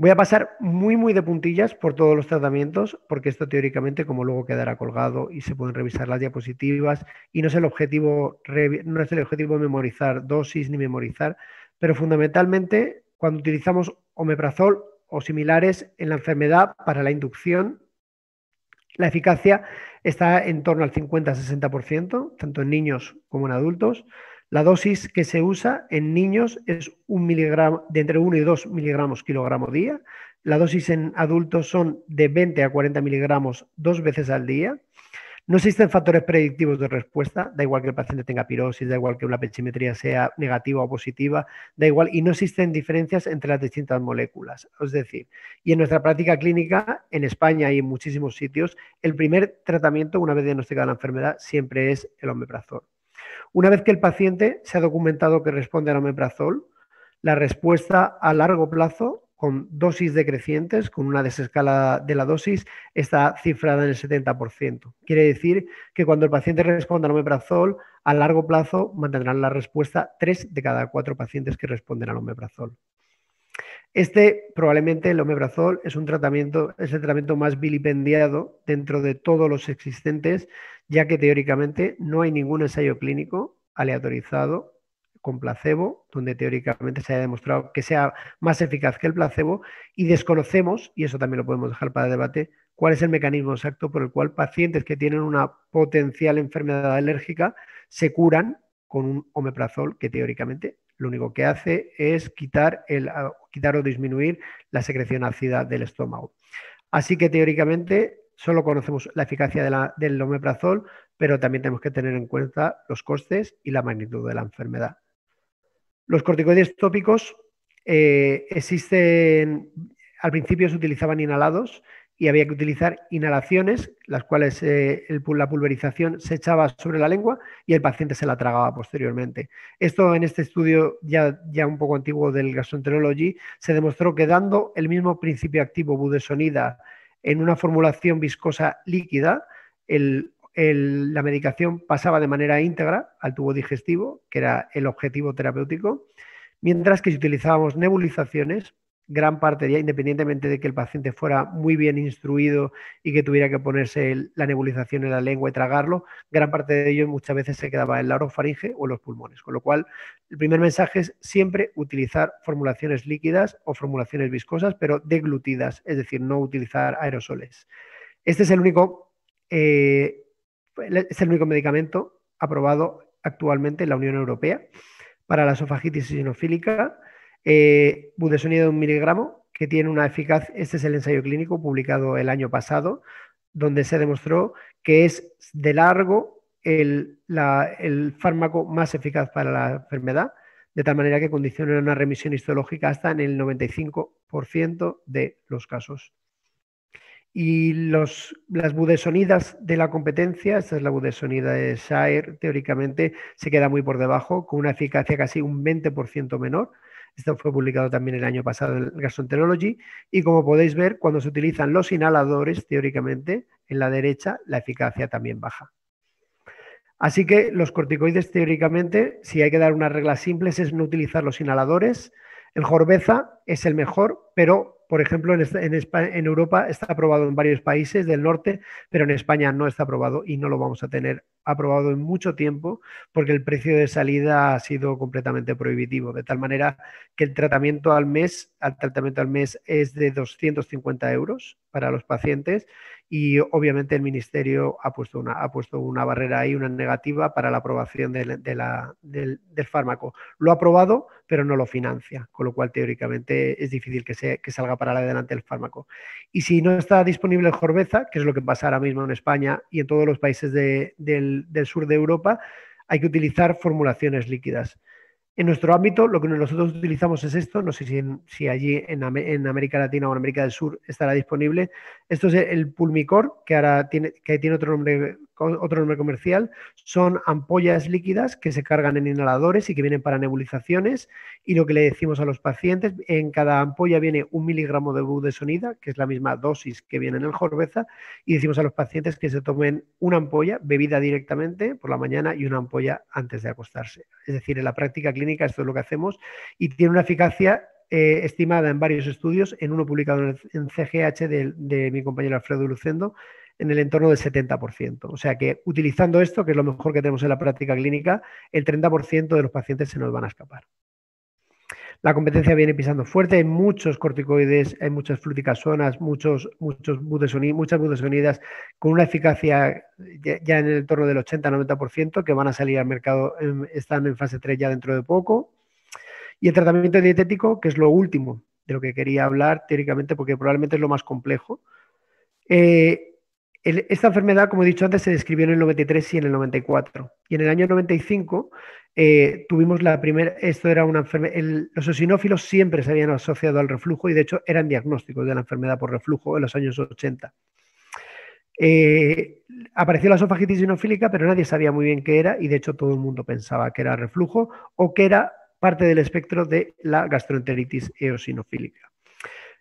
Voy a pasar muy, muy de puntillas por todos los tratamientos, porque esto teóricamente, como luego quedará colgado y se pueden revisar las diapositivas, y no es el objetivo, no es el objetivo memorizar dosis ni memorizar, pero fundamentalmente cuando utilizamos omeprazol o similares en la enfermedad para la inducción, la eficacia está en torno al 50-60%, tanto en niños como en adultos. La dosis que se usa en niños es un de entre 1 y 2 miligramos kilogramo día. La dosis en adultos son de 20 a 40 miligramos dos veces al día. No existen factores predictivos de respuesta, da igual que el paciente tenga pirosis, da igual que una pechimetría sea negativa o positiva, da igual, y no existen diferencias entre las distintas moléculas. Es decir, y en nuestra práctica clínica, en España y en muchísimos sitios, el primer tratamiento, una vez diagnosticada la enfermedad, siempre es el omeprazol. Una vez que el paciente se ha documentado que responde al omeprazol, la respuesta a largo plazo con dosis decrecientes, con una desescala de la dosis, está cifrada en el 70%. Quiere decir que cuando el paciente responde al omeprazol, a largo plazo mantendrán la respuesta 3 de cada 4 pacientes que responden al omeprazol. Este, probablemente el omeprazol, es un tratamiento, es el tratamiento más vilipendiado dentro de todos los existentes, ya que teóricamente no hay ningún ensayo clínico aleatorizado con placebo, donde teóricamente se haya demostrado que sea más eficaz que el placebo, y desconocemos, y eso también lo podemos dejar para debate, cuál es el mecanismo exacto por el cual pacientes que tienen una potencial enfermedad alérgica se curan con un omeprazol que teóricamente lo único que hace es quitar el o disminuir la secreción ácida del estómago. Así que teóricamente solo conocemos la eficacia del omeprazol, pero también tenemos que tener en cuenta los costes y la magnitud de la enfermedad. Los corticoides tópicos eh, existen, al principio se utilizaban inhalados, y había que utilizar inhalaciones, las cuales eh, la pulverización se echaba sobre la lengua y el paciente se la tragaba posteriormente. Esto en este estudio ya, ya un poco antiguo del gastroenterology se demostró que dando el mismo principio activo budesonida en una formulación viscosa líquida, la medicación pasaba de manera íntegra al tubo digestivo, que era el objetivo terapéutico, mientras que si utilizábamos nebulizaciones, gran parte, ya independientemente de que el paciente fuera muy bien instruido y que tuviera que ponerse la nebulización en la lengua y tragarlo, gran parte de ello muchas veces se quedaba en la orofaringe o en los pulmones. Con lo cual, el primer mensaje es siempre utilizar formulaciones líquidas o formulaciones viscosas, pero deglutidas, es decir, no utilizar aerosoles. Este es el único, eh, es el único medicamento aprobado actualmente en la Unión Europea para la esofagitis eosinofílica eh, budesonida de un miligramo, que tiene una eficacia, este es el ensayo clínico publicado el año pasado, donde se demostró que es de largo el, fármaco más eficaz para la enfermedad, de tal manera que condiciona una remisión histológica hasta en el 95% de los casos. Y las budesonidas de la competencia, esta es la budesonida de Shire, teóricamente se queda muy por debajo, con una eficacia casi un 20% menor, esto fue publicado también el año pasado en Gastroenterology. Y como podéis ver, cuando se utilizan los inhaladores, teóricamente, en la derecha, la eficacia también baja. Así que los corticoides, teóricamente, si hay que dar unas reglas simples, es no utilizar los inhaladores. El jorbeza es el mejor, pero por ejemplo, en, Europa está aprobado en varios países del norte, pero en España no está aprobado y no lo vamos a tener aprobado en mucho tiempo porque el precio de salida ha sido completamente prohibitivo, de tal manera que el tratamiento al mes, tratamiento al mes es de 250 euros para los pacientes y obviamente el Ministerio ha puesto una, ha puesto una barrera ahí, una negativa para la aprobación del, del, fármaco. Lo ha aprobado, pero no lo financia, con lo cual teóricamente es difícil que, se, salga para adelante el fármaco. Y si no está disponible el Jorbeza, que es lo que pasa ahora mismo en España y en todos los países del sur de Europa, hay que utilizar formulaciones líquidas. En nuestro ámbito, lo que nosotros utilizamos es esto, no sé si, si allí en, en, América Latina o en América del Sur estará disponible. Esto es el Pulmicor, que ahora tiene, que tiene otro nombre otro nombre comercial, son ampollas líquidas que se cargan en inhaladores y que vienen para nebulizaciones. Y lo que le decimos a los pacientes, en cada ampolla viene un miligramo de de sonida que es la misma dosis que viene en el Jorbeza, y decimos a los pacientes que se tomen una ampolla bebida directamente por la mañana y una ampolla antes de acostarse. Es decir, en la práctica clínica esto es lo que hacemos y tiene una eficacia eh, estimada en varios estudios, en uno publicado en, CGH de, mi compañero Alfredo Lucendo, en el entorno del 70%. O sea que utilizando esto, que es lo mejor que tenemos en la práctica clínica, el 30% de los pacientes se nos van a escapar. La competencia viene pisando fuerte, hay muchos corticoides, hay muchas fluticasonas, muchos, muchos budesonidas, muchas budesonidas con una eficacia ya en el entorno del 80-90% que van a salir al mercado, están en fase 3 ya dentro de poco. Y el tratamiento dietético, que es lo último de lo que quería hablar teóricamente, porque probablemente es lo más complejo. Eh, esta enfermedad, como he dicho antes, se describió en el 93 y en el 94. Y en el año 95 eh, tuvimos la primera, esto era una enfermedad, los eosinófilos siempre se habían asociado al reflujo y de hecho eran diagnósticos de la enfermedad por reflujo en los años 80. Eh, apareció la esofagitis sinofílica, pero nadie sabía muy bien qué era y de hecho todo el mundo pensaba que era reflujo o que era parte del espectro de la gastroenteritis eosinofílica.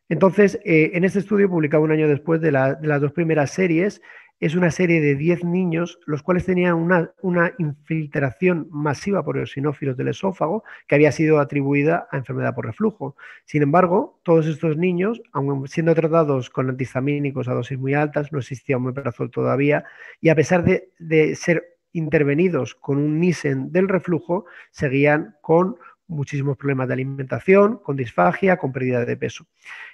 Entonces, eh, en este estudio publicado un año después de, las dos primeras series, es una serie de 10 niños, los cuales tenían una, infiltración masiva por los sinófilos del esófago, que había sido atribuida a enfermedad por reflujo. Sin embargo, todos estos niños, aun siendo tratados con antihistamínicos a dosis muy altas, no existía un omeprazol todavía, y a pesar de, de ser intervenidos con un Nissen del reflujo, seguían con muchísimos problemas de alimentación, con disfagia, con pérdida de peso.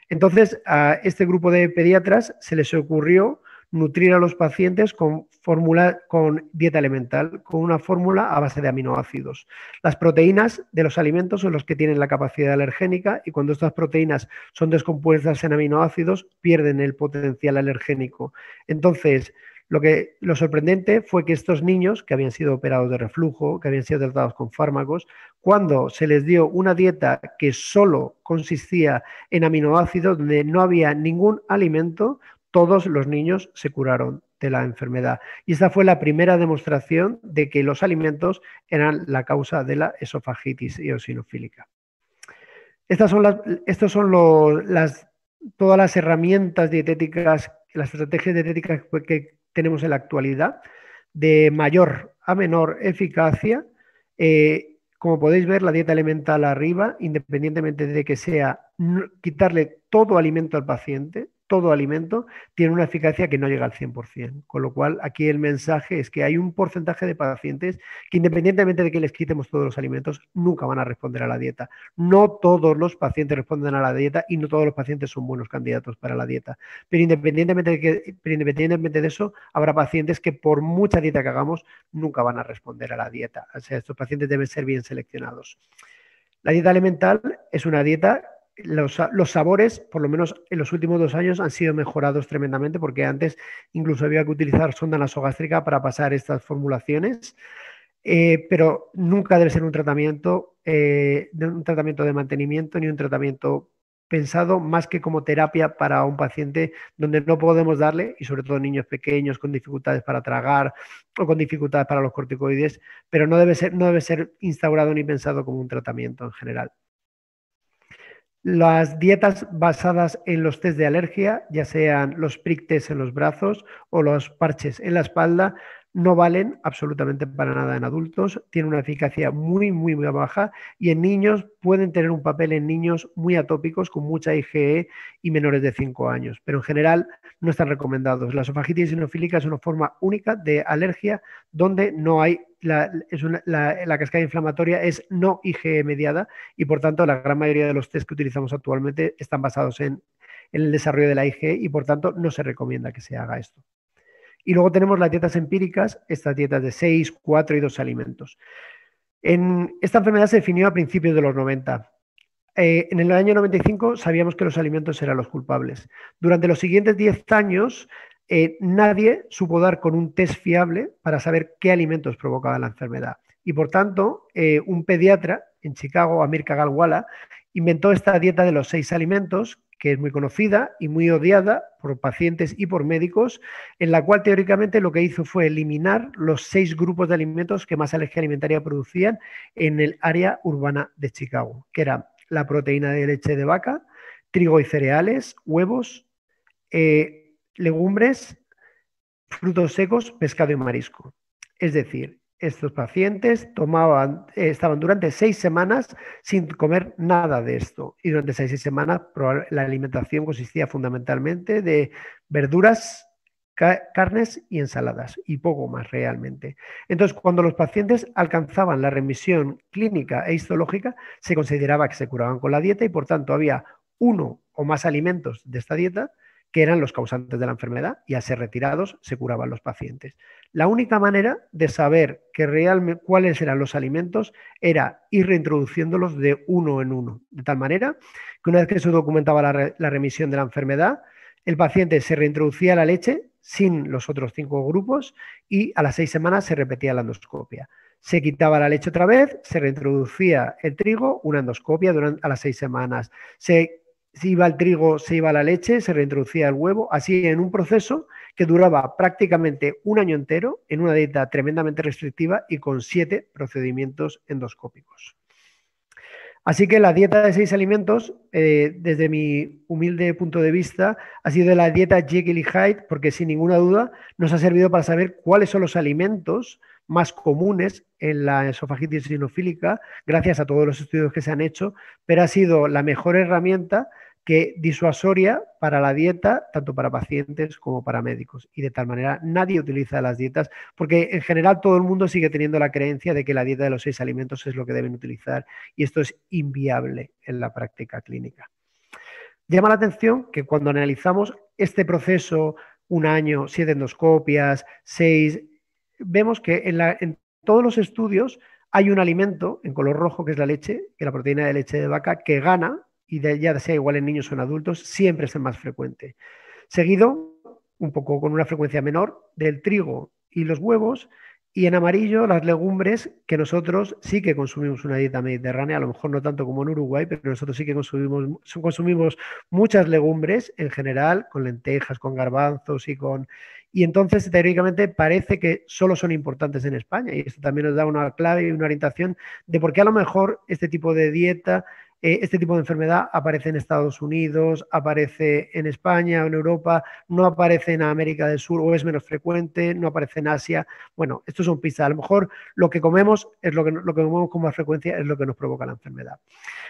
Entonces, a este grupo de pediatras se les ocurrió nutrir a los pacientes con, fórmula, con dieta elemental, con una fórmula a base de aminoácidos. Las proteínas de los alimentos son los que tienen la capacidad alergénica y cuando estas proteínas son descompuestas en aminoácidos pierden el potencial alergénico. Entonces, lo, que, lo sorprendente fue que estos niños, que habían sido operados de reflujo, que habían sido tratados con fármacos, cuando se les dio una dieta que solo consistía en aminoácidos, donde no había ningún alimento, todos los niños se curaron de la enfermedad. Y esta fue la primera demostración de que los alimentos eran la causa de la esofagitis eosinofílica. Estas son estos son las, todas las herramientas dietéticas, las estrategias dietéticas que, tenemos en la actualidad de mayor a menor eficacia. Eh, como podéis ver, la dieta elemental arriba, independientemente de que sea quitarle todo alimento al paciente, todo alimento, tiene una eficacia que no llega al 100%. Con lo cual, aquí el mensaje es que hay un porcentaje de pacientes que independientemente de que les quitemos todos los alimentos, nunca van a responder a la dieta. No todos los pacientes responden a la dieta y no todos los pacientes son buenos candidatos para la dieta. Pero independientemente de, que, eso, habrá pacientes que por mucha dieta que hagamos, nunca van a responder a la dieta. O sea, estos pacientes deben ser bien seleccionados. La dieta elemental es una dieta los, sabores, por lo menos en los últimos dos años, han sido mejorados tremendamente porque antes incluso había que utilizar sonda nasogástrica para pasar estas formulaciones, eh, pero nunca debe ser un tratamiento, eh, un tratamiento de mantenimiento ni un tratamiento pensado más que como terapia para un paciente donde no podemos darle, y sobre todo niños pequeños con dificultades para tragar o con dificultades para los corticoides, pero no debe ser instaurado ni pensado como un tratamiento en general. Las dietas basadas en los test de alergia, ya sean los prick en los brazos o los parches en la espalda, no valen absolutamente para nada en adultos, tienen una eficacia muy, muy, muy baja y en niños pueden tener un papel en niños muy atópicos con mucha IgE y menores de 5 años, pero en general no están recomendados. La esofagitis sinofílica es una forma única de alergia donde no hay la, cascada inflamatoria es no IgE mediada y por tanto la gran mayoría de los test que utilizamos actualmente están basados en el desarrollo de la IgE y por tanto no se recomienda que se haga esto. Y luego tenemos las dietas empíricas, estas dietas de 6, 4 y 2 alimentos. En, esta enfermedad se definió a principios de los 90. Eh, en el año 95 sabíamos que los alimentos eran los culpables. Durante los siguientes 10 años, eh, nadie supo dar con un test fiable para saber qué alimentos provocaban la enfermedad. Y por tanto, eh, un pediatra en Chicago, Amir Kagalwala, inventó esta dieta de los seis alimentos, que es muy conocida y muy odiada por pacientes y por médicos, en la cual teóricamente lo que hizo fue eliminar los seis grupos de alimentos que más alergia alimentaria producían en el área urbana de Chicago, que era la proteína de leche de vaca, trigo y cereales, huevos, eh, legumbres, frutos secos, pescado y marisco. Es decir, estos pacientes tomaban, eh, estaban durante seis semanas sin comer nada de esto. Y durante seis, semanas la alimentación consistía fundamentalmente de verduras, carnes y ensaladas, y poco más realmente. Entonces, cuando los pacientes alcanzaban la remisión clínica e histológica, se consideraba que se curaban con la dieta y, por tanto, había uno o más alimentos de esta dieta que eran los causantes de la enfermedad y a ser retirados se curaban los pacientes. La única manera de saber realmente cuáles eran los alimentos era ir reintroduciéndolos de uno en uno, de tal manera que una vez que se documentaba la, remisión de la enfermedad, el paciente se reintroducía la leche sin los otros cinco grupos y a las seis semanas se repetía la endoscopia. Se quitaba la leche otra vez, se reintroducía el trigo, una endoscopia durante, a las seis semanas. Se se iba el trigo, se iba la leche, se reintroducía el huevo, así en un proceso que duraba prácticamente un año entero en una dieta tremendamente restrictiva y con siete procedimientos endoscópicos. Así que la dieta de seis alimentos, eh, desde mi humilde punto de vista, ha sido la dieta Jekyll y Hyde, porque sin ninguna duda nos ha servido para saber cuáles son los alimentos más comunes en la esofagitis sinofílica, gracias a todos los estudios que se han hecho, pero ha sido la mejor herramienta que disuasoria para la dieta, tanto para pacientes como para médicos. Y de tal manera nadie utiliza las dietas, porque en general todo el mundo sigue teniendo la creencia de que la dieta de los seis alimentos es lo que deben utilizar y esto es inviable en la práctica clínica. Llama la atención que cuando analizamos este proceso, un año, siete endoscopias, seis vemos que en, todos los estudios hay un alimento en color rojo, que es la leche, que la proteína de leche de vaca, que gana, y de, ya sea igual en niños o en adultos, siempre es el más frecuente. Seguido, un poco con una frecuencia menor, del trigo y los huevos, y en amarillo, las legumbres que nosotros sí que consumimos una dieta mediterránea, a lo mejor no tanto como en Uruguay, pero nosotros sí que consumimos, consumimos muchas legumbres en general, con lentejas, con garbanzos y con... Y entonces, teóricamente, parece que solo son importantes en España. Y esto también nos da una clave y una orientación de por qué a lo mejor este tipo de dieta eh, este tipo de enfermedad aparece en Estados Unidos, aparece en España, o en Europa, no aparece en América del Sur o es menos frecuente, no aparece en Asia. Bueno, estos son pistas. A lo mejor lo que comemos es lo que, lo que comemos con más frecuencia es lo que nos provoca la enfermedad.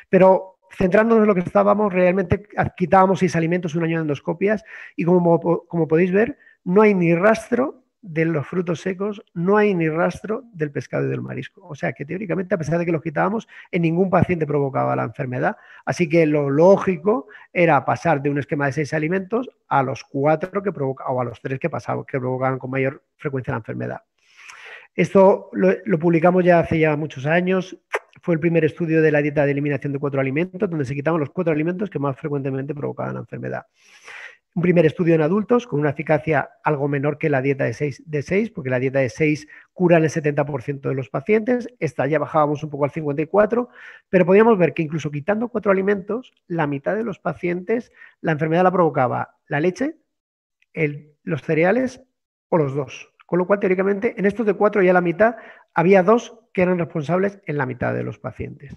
Pero centrándonos en lo que estábamos, realmente quitábamos seis alimentos un año de endoscopias y como podéis ver, no hay ni rastro de los frutos secos no hay ni rastro del pescado y del marisco. O sea que teóricamente, a pesar de que los quitábamos, en ningún paciente provocaba la enfermedad. Así que lo lógico era pasar de un esquema de seis alimentos a los cuatro que provocaba o a los tres que, que provocaban con mayor frecuencia la enfermedad. Esto lo publicamos ya hace ya muchos años. Fue el primer estudio de la dieta de eliminación de cuatro alimentos, donde se quitaban los cuatro alimentos que más frecuentemente provocaban la enfermedad un primer estudio en adultos con una eficacia algo menor que la dieta de 6, de 6 porque la dieta de 6 cura el 70% de los pacientes, esta ya bajábamos un poco al 54, pero podíamos ver que incluso quitando cuatro alimentos, la mitad de los pacientes la enfermedad la provocaba la leche, los cereales o los dos. Con lo cual, teóricamente, en estos de cuatro ya la mitad, había dos que eran responsables en la mitad de los pacientes.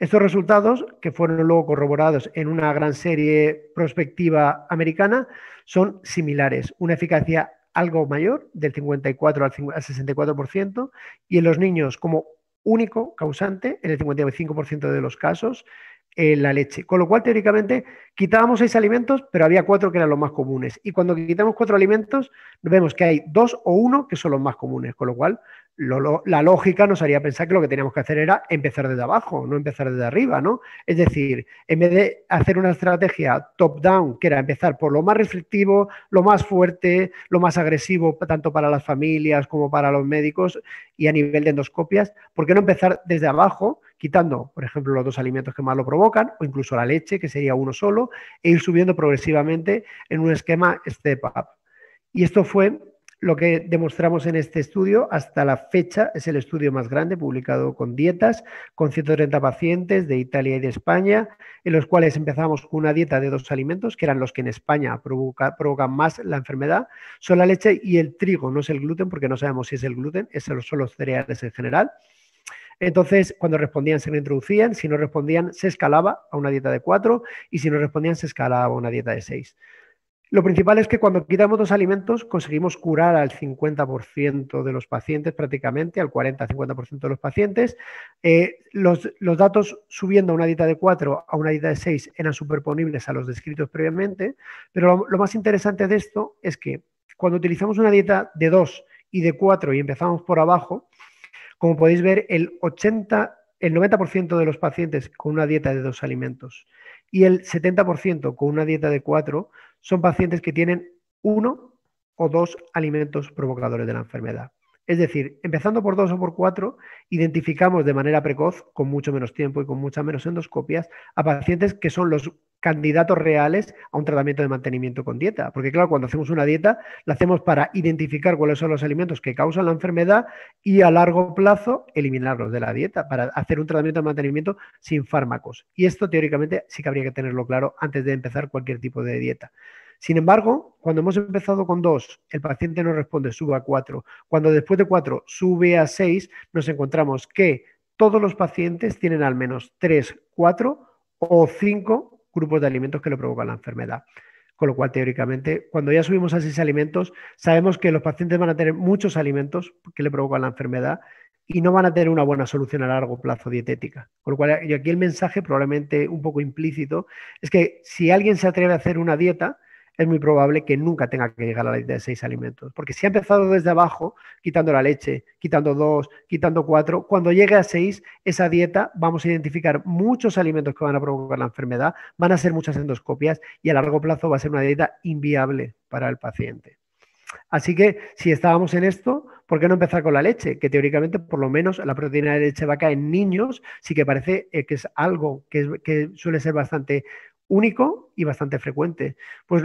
Estos resultados, que fueron luego corroborados en una gran serie prospectiva americana, son similares. Una eficacia algo mayor, del 54 al 64%, y en los niños como único causante, en el 55% de los casos, eh, la leche. Con lo cual, teóricamente, quitábamos seis alimentos, pero había cuatro que eran los más comunes. Y cuando quitamos cuatro alimentos, vemos que hay dos o uno que son los más comunes. Con lo cual, la lógica nos haría pensar que lo que teníamos que hacer era empezar desde abajo, no empezar desde arriba, ¿no? Es decir, en vez de hacer una estrategia top-down, que era empezar por lo más restrictivo, lo más fuerte, lo más agresivo, tanto para las familias como para los médicos y a nivel de endoscopias, ¿por qué no empezar desde abajo? quitando, por ejemplo, los dos alimentos que más lo provocan, o incluso la leche, que sería uno solo, e ir subiendo progresivamente en un esquema step up. Y esto fue lo que demostramos en este estudio hasta la fecha es el estudio más grande publicado con dietas, con 130 pacientes de Italia y de España, en los cuales empezamos con una dieta de dos alimentos, que eran los que en España provocan más la enfermedad, son la leche y el trigo, no es el gluten, porque no sabemos si es el gluten, es son los cereales en general. Entonces, cuando respondían, se introducían, si no respondían, se escalaba a una dieta de cuatro, y si no respondían, se escalaba a una dieta de seis. Lo principal es que cuando quitamos dos alimentos conseguimos curar al 50% de los pacientes prácticamente, al 40-50% de los pacientes. Eh, los, datos subiendo a una dieta de 4 a una dieta de 6 eran superponibles a los descritos previamente, pero lo, más interesante de esto es que cuando utilizamos una dieta de 2 y de 4 y empezamos por abajo, como podéis ver, el 80 el 90% de los pacientes con una dieta de dos alimentos y el 70% con una dieta de 4 son pacientes que tienen uno o dos alimentos provocadores de la enfermedad. Es decir, empezando por dos o por cuatro, identificamos de manera precoz, con mucho menos tiempo y con muchas menos endoscopias, a pacientes que son los candidatos reales a un tratamiento de mantenimiento con dieta. Porque claro, cuando hacemos una dieta, la hacemos para identificar cuáles son los alimentos que causan la enfermedad y a largo plazo eliminarlos de la dieta para hacer un tratamiento de mantenimiento sin fármacos. Y esto teóricamente sí que habría que tenerlo claro antes de empezar cualquier tipo de dieta. Sin embargo, cuando hemos empezado con dos, el paciente no responde, sube a cuatro. Cuando después de cuatro sube a seis, nos encontramos que todos los pacientes tienen al menos 3, 4 o 5 grupos de alimentos que le provocan la enfermedad. Con lo cual, teóricamente, cuando ya subimos a seis alimentos, sabemos que los pacientes van a tener muchos alimentos que le provocan la enfermedad y no van a tener una buena solución a largo plazo dietética. Con lo cual, y aquí el mensaje, probablemente un poco implícito, es que si alguien se atreve a hacer una dieta, es muy probable que nunca tenga que llegar a la dieta de seis alimentos. Porque si ha empezado desde abajo, quitando la leche, quitando dos, quitando cuatro, cuando llegue a seis, esa dieta vamos a identificar muchos alimentos que van a provocar la enfermedad, van a ser muchas endoscopias y a largo plazo va a ser una dieta inviable para el paciente. Así que si estábamos en esto, ¿por qué no empezar con la leche? Que teóricamente, por lo menos, la proteína de leche vaca en niños sí que parece eh, que es algo que, que suele ser bastante único y bastante frecuente. Pues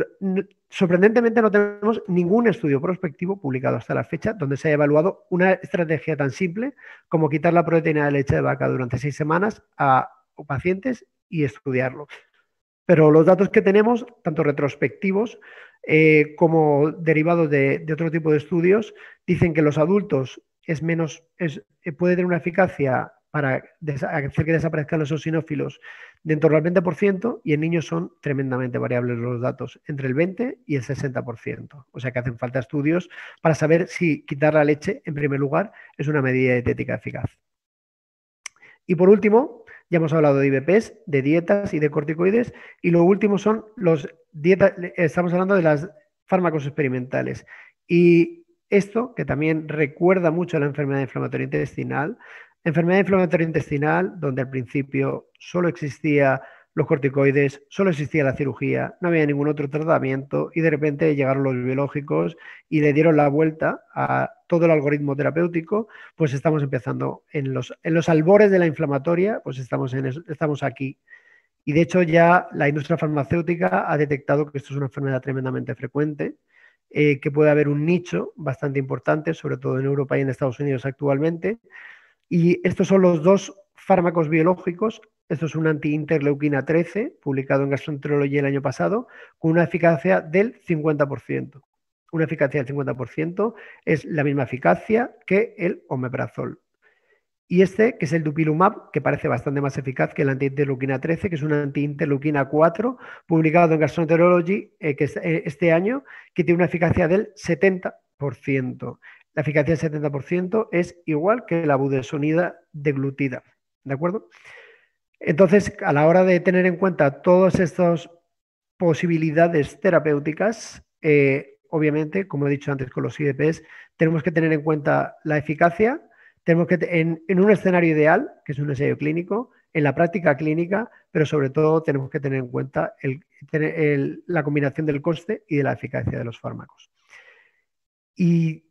sorprendentemente no tenemos ningún estudio prospectivo publicado hasta la fecha donde se haya evaluado una estrategia tan simple como quitar la proteína de leche de vaca durante seis semanas a pacientes y estudiarlo. Pero los datos que tenemos, tanto retrospectivos eh, como derivados de, de, otro tipo de estudios, dicen que los adultos es menos, es, eh, puede tener una eficacia para hacer que desaparezcan los eosinófilos torno al 20% y en niños son tremendamente variables los datos, entre el 20 y el 60%. O sea que hacen falta estudios para saber si quitar la leche, en primer lugar, es una medida dietética eficaz. Y por último, ya hemos hablado de IBPs, de dietas y de corticoides, y lo último son los dietas, estamos hablando de los fármacos experimentales. Y esto, que también recuerda mucho a la enfermedad inflamatoria intestinal, Enfermedad inflamatoria intestinal, donde al principio solo existía los corticoides, solo existía la cirugía, no había ningún otro tratamiento y de repente llegaron los biológicos y le dieron la vuelta a todo el algoritmo terapéutico, pues estamos empezando en los, albores de la inflamatoria, pues estamos, en, estamos aquí. Y de hecho ya la industria farmacéutica ha detectado que esto es una enfermedad tremendamente frecuente, eh, que puede haber un nicho bastante importante, sobre todo en Europa y en Estados Unidos actualmente, y estos son los dos fármacos biológicos. Esto es un anti-interleuquina 13, publicado en Gastroenterología el año pasado, con una eficacia del 50%. Una eficacia del 50% es la misma eficacia que el omeprazol. Y este, que es el Dupilumab, que parece bastante más eficaz que el anti-interleuquina 13, que es anti antiinterleuquina 4, publicado en Gastroenterology eh, eh, este año, que tiene una eficacia del 70%. La eficacia del 70% es igual que la budesonida deglutida. ¿De acuerdo? Entonces, a la hora de tener en cuenta todas estas posibilidades terapéuticas, eh, obviamente, como he dicho antes con los IDPs, tenemos que tener en cuenta la eficacia, tenemos que en, en un escenario ideal, que es un ensayo clínico, en la práctica clínica, pero sobre todo tenemos que tener en cuenta la combinación del coste y de la eficacia de los fármacos. Y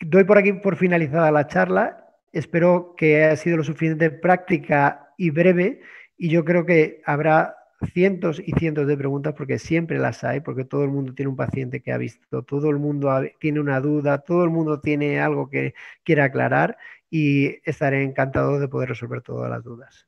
doy por aquí por finalizada la charla. Espero que haya sido lo suficiente práctica y breve y yo creo que habrá cientos y cientos de preguntas porque siempre las hay, porque todo el mundo tiene un paciente que ha visto, todo el mundo tiene una duda, todo el mundo tiene algo que quiera aclarar y estaré encantado de poder resolver todas las dudas.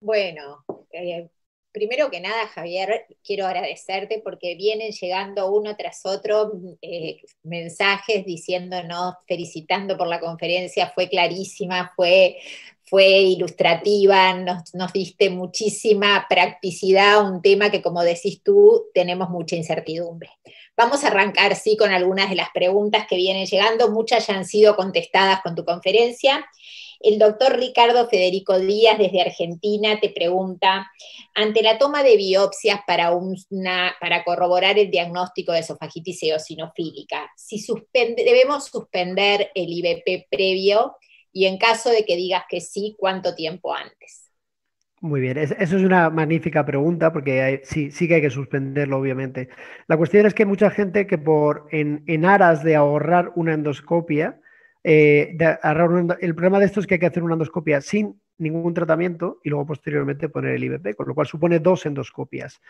Bueno, eh, primero que nada, Javier, quiero agradecerte porque vienen llegando uno tras otro eh, mensajes diciéndonos, felicitando por la conferencia, fue clarísima, fue, fue ilustrativa, nos, diste muchísima practicidad un tema que, como decís tú, tenemos mucha incertidumbre. Vamos a arrancar, sí, con algunas de las preguntas que vienen llegando, muchas ya han sido contestadas con tu conferencia el doctor Ricardo Federico Díaz desde Argentina te pregunta, ante la toma de biopsias para, una, para corroborar el diagnóstico de esofagitis eosinofílica, si debemos suspender el IBP previo y en caso de que digas que sí, ¿cuánto tiempo antes? Muy bien, eso es una magnífica pregunta porque sí, sí que hay que suspenderlo, obviamente. La cuestión es que mucha gente que por en aras de ahorrar una endoscopia eh, el problema de esto es que hay que hacer una endoscopia sin ningún tratamiento y luego posteriormente poner el IVP, con lo cual supone dos endoscopias.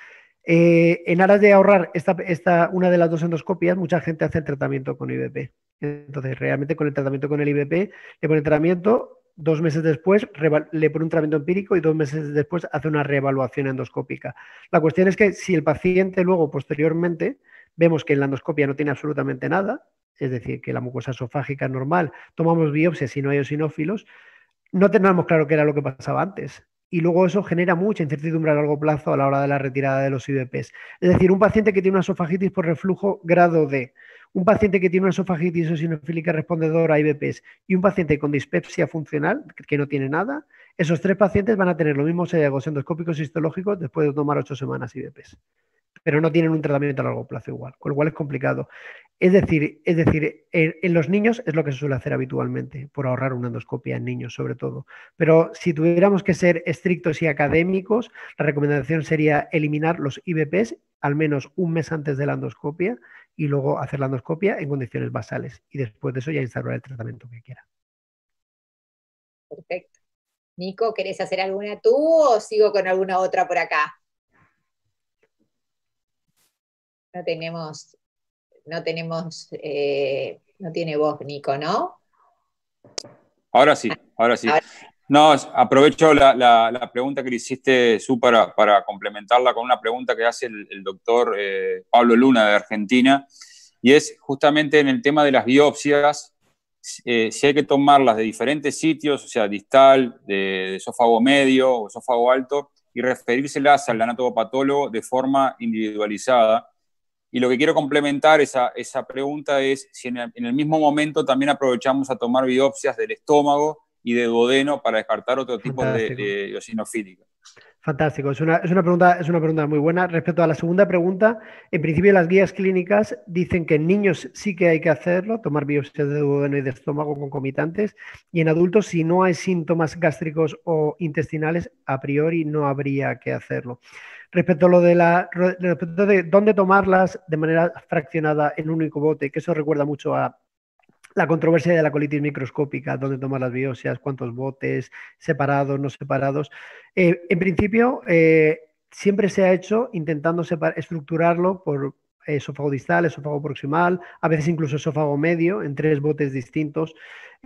Eh, en aras de ahorrar esta, una de las dos endoscopias, mucha gente hace el tratamiento con IVP. Entonces, realmente con el tratamiento con el IVP, le pone tratamiento, dos meses después le pone un tratamiento empírico y dos meses después hace una reevaluación endoscópica. La cuestión es que si el paciente luego, posteriormente, vemos que en la endoscopia no tiene absolutamente nada, es decir, que la mucosa esofágica es normal, tomamos biopsias si no hay eosinófilos, no tenemos claro qué era lo que pasaba antes. Y luego eso genera mucha incertidumbre a largo plazo a la hora de la retirada de los IBPs. Es decir, un paciente que tiene una esofagitis por reflujo grado D, un paciente que tiene una esofagitis eosinofílica respondedora a IBps y un paciente con dispepsia funcional, que no tiene nada, esos tres pacientes van a tener los mismos hallazgos endoscópicos histológicos después de tomar ocho semanas IBPs pero no tienen un tratamiento a largo plazo igual, con lo cual es complicado. Es decir, es decir en, los niños es lo que se suele hacer habitualmente, por ahorrar una endoscopia en niños sobre todo. Pero si tuviéramos que ser estrictos y académicos, la recomendación sería eliminar los IBPs al menos un mes antes de la endoscopia y luego hacer la endoscopia en condiciones basales. Y después de eso ya instaurar el tratamiento que quiera. Perfecto. Nico, ¿querés hacer alguna tú o sigo con alguna otra por acá? no tenemos, no tenemos, eh, no tiene voz, Nico, ¿no? Ahora sí, ahora sí. No, aprovecho la, pregunta que le hiciste, Su, para, para, complementarla con una pregunta que hace el, doctor eh, Pablo Luna de Argentina, y es justamente en el tema de las biopsias, eh, si hay que tomarlas de diferentes sitios, o sea, distal, de, de esófago medio o esófago alto, y referírselas al anatomopatólogo de forma individualizada, y lo que quiero complementar esa, esa pregunta es si en el, mismo momento también aprovechamos a tomar biopsias del estómago y de duodeno para descartar otro tipo de, de Fantástico, es una, pregunta, es una pregunta muy buena. Respecto a la segunda pregunta, en principio las guías clínicas dicen que en niños sí que hay que hacerlo, tomar biopsias de duodeno y de estómago concomitantes, y en adultos si no hay síntomas gástricos o intestinales, a priori no habría que hacerlo. Respecto a lo de, la, de dónde tomarlas de manera fraccionada en un único bote, que eso recuerda mucho a la controversia de la colitis microscópica, dónde tomar las biopsias, cuántos botes, separados, no separados. Eh, en principio, eh, siempre se ha hecho intentando estructurarlo por eh, esófago distal, esófago proximal, a veces incluso esófago medio, en tres botes distintos.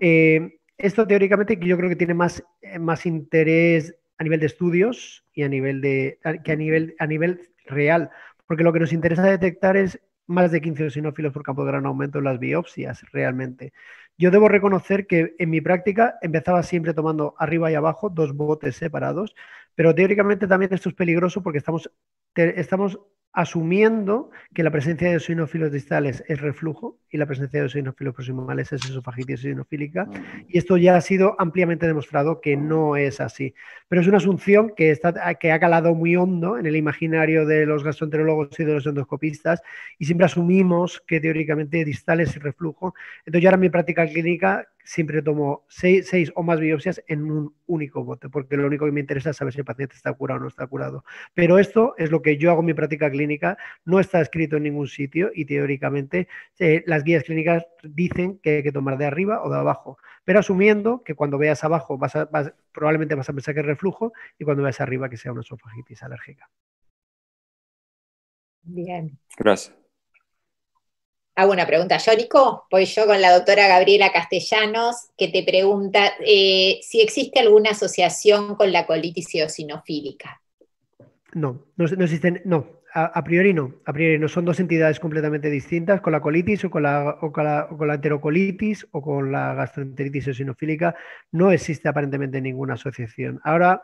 esto teóricamente que yo creo que tiene más, más interés a nivel de estudios y a nivel, de, que a nivel, a nivel real, porque lo que nos interesa detectar es más de 15 sinófilos por campo de gran aumento en las biopsias realmente. Yo debo reconocer que en mi práctica empezaba siempre tomando arriba y abajo dos botes separados, pero teóricamente también esto es peligroso porque estamos, estamos asumiendo que la presencia de eosinófilos distales es reflujo y la presencia de eosinófilos proximales es esofagitis eosinofílica. Y esto ya ha sido ampliamente demostrado que no es así. Pero es una asunción que, está, que ha calado muy hondo en el imaginario de los gastroenterólogos y de los endoscopistas y siempre asumimos que teóricamente distales es reflujo. Entonces ahora en mi práctica clínica siempre tomo seis, o más biopsias en un único bote, porque lo único que me interesa es saber si el paciente está curado o no está curado. Pero esto es lo que yo hago en mi práctica clínica, no está escrito en ningún sitio y teóricamente eh, las guías clínicas dicen que hay que tomar de arriba o de abajo, pero asumiendo que cuando veas abajo vas a, probablemente vas a pensar que es reflujo y cuando veas arriba que sea una esofagitis alérgica. Bien. Gracias hago una pregunta yo, pues Voy yo con la doctora Gabriela Castellanos, que te pregunta eh, si existe alguna asociación con la colitis eosinofílica. No, no, existen, no, a, priori no, a priori no, son dos entidades completamente distintas, con la colitis o con la, o con la enterocolitis o con la gastroenteritis eosinofílica, no existe aparentemente ninguna asociación. Ahora,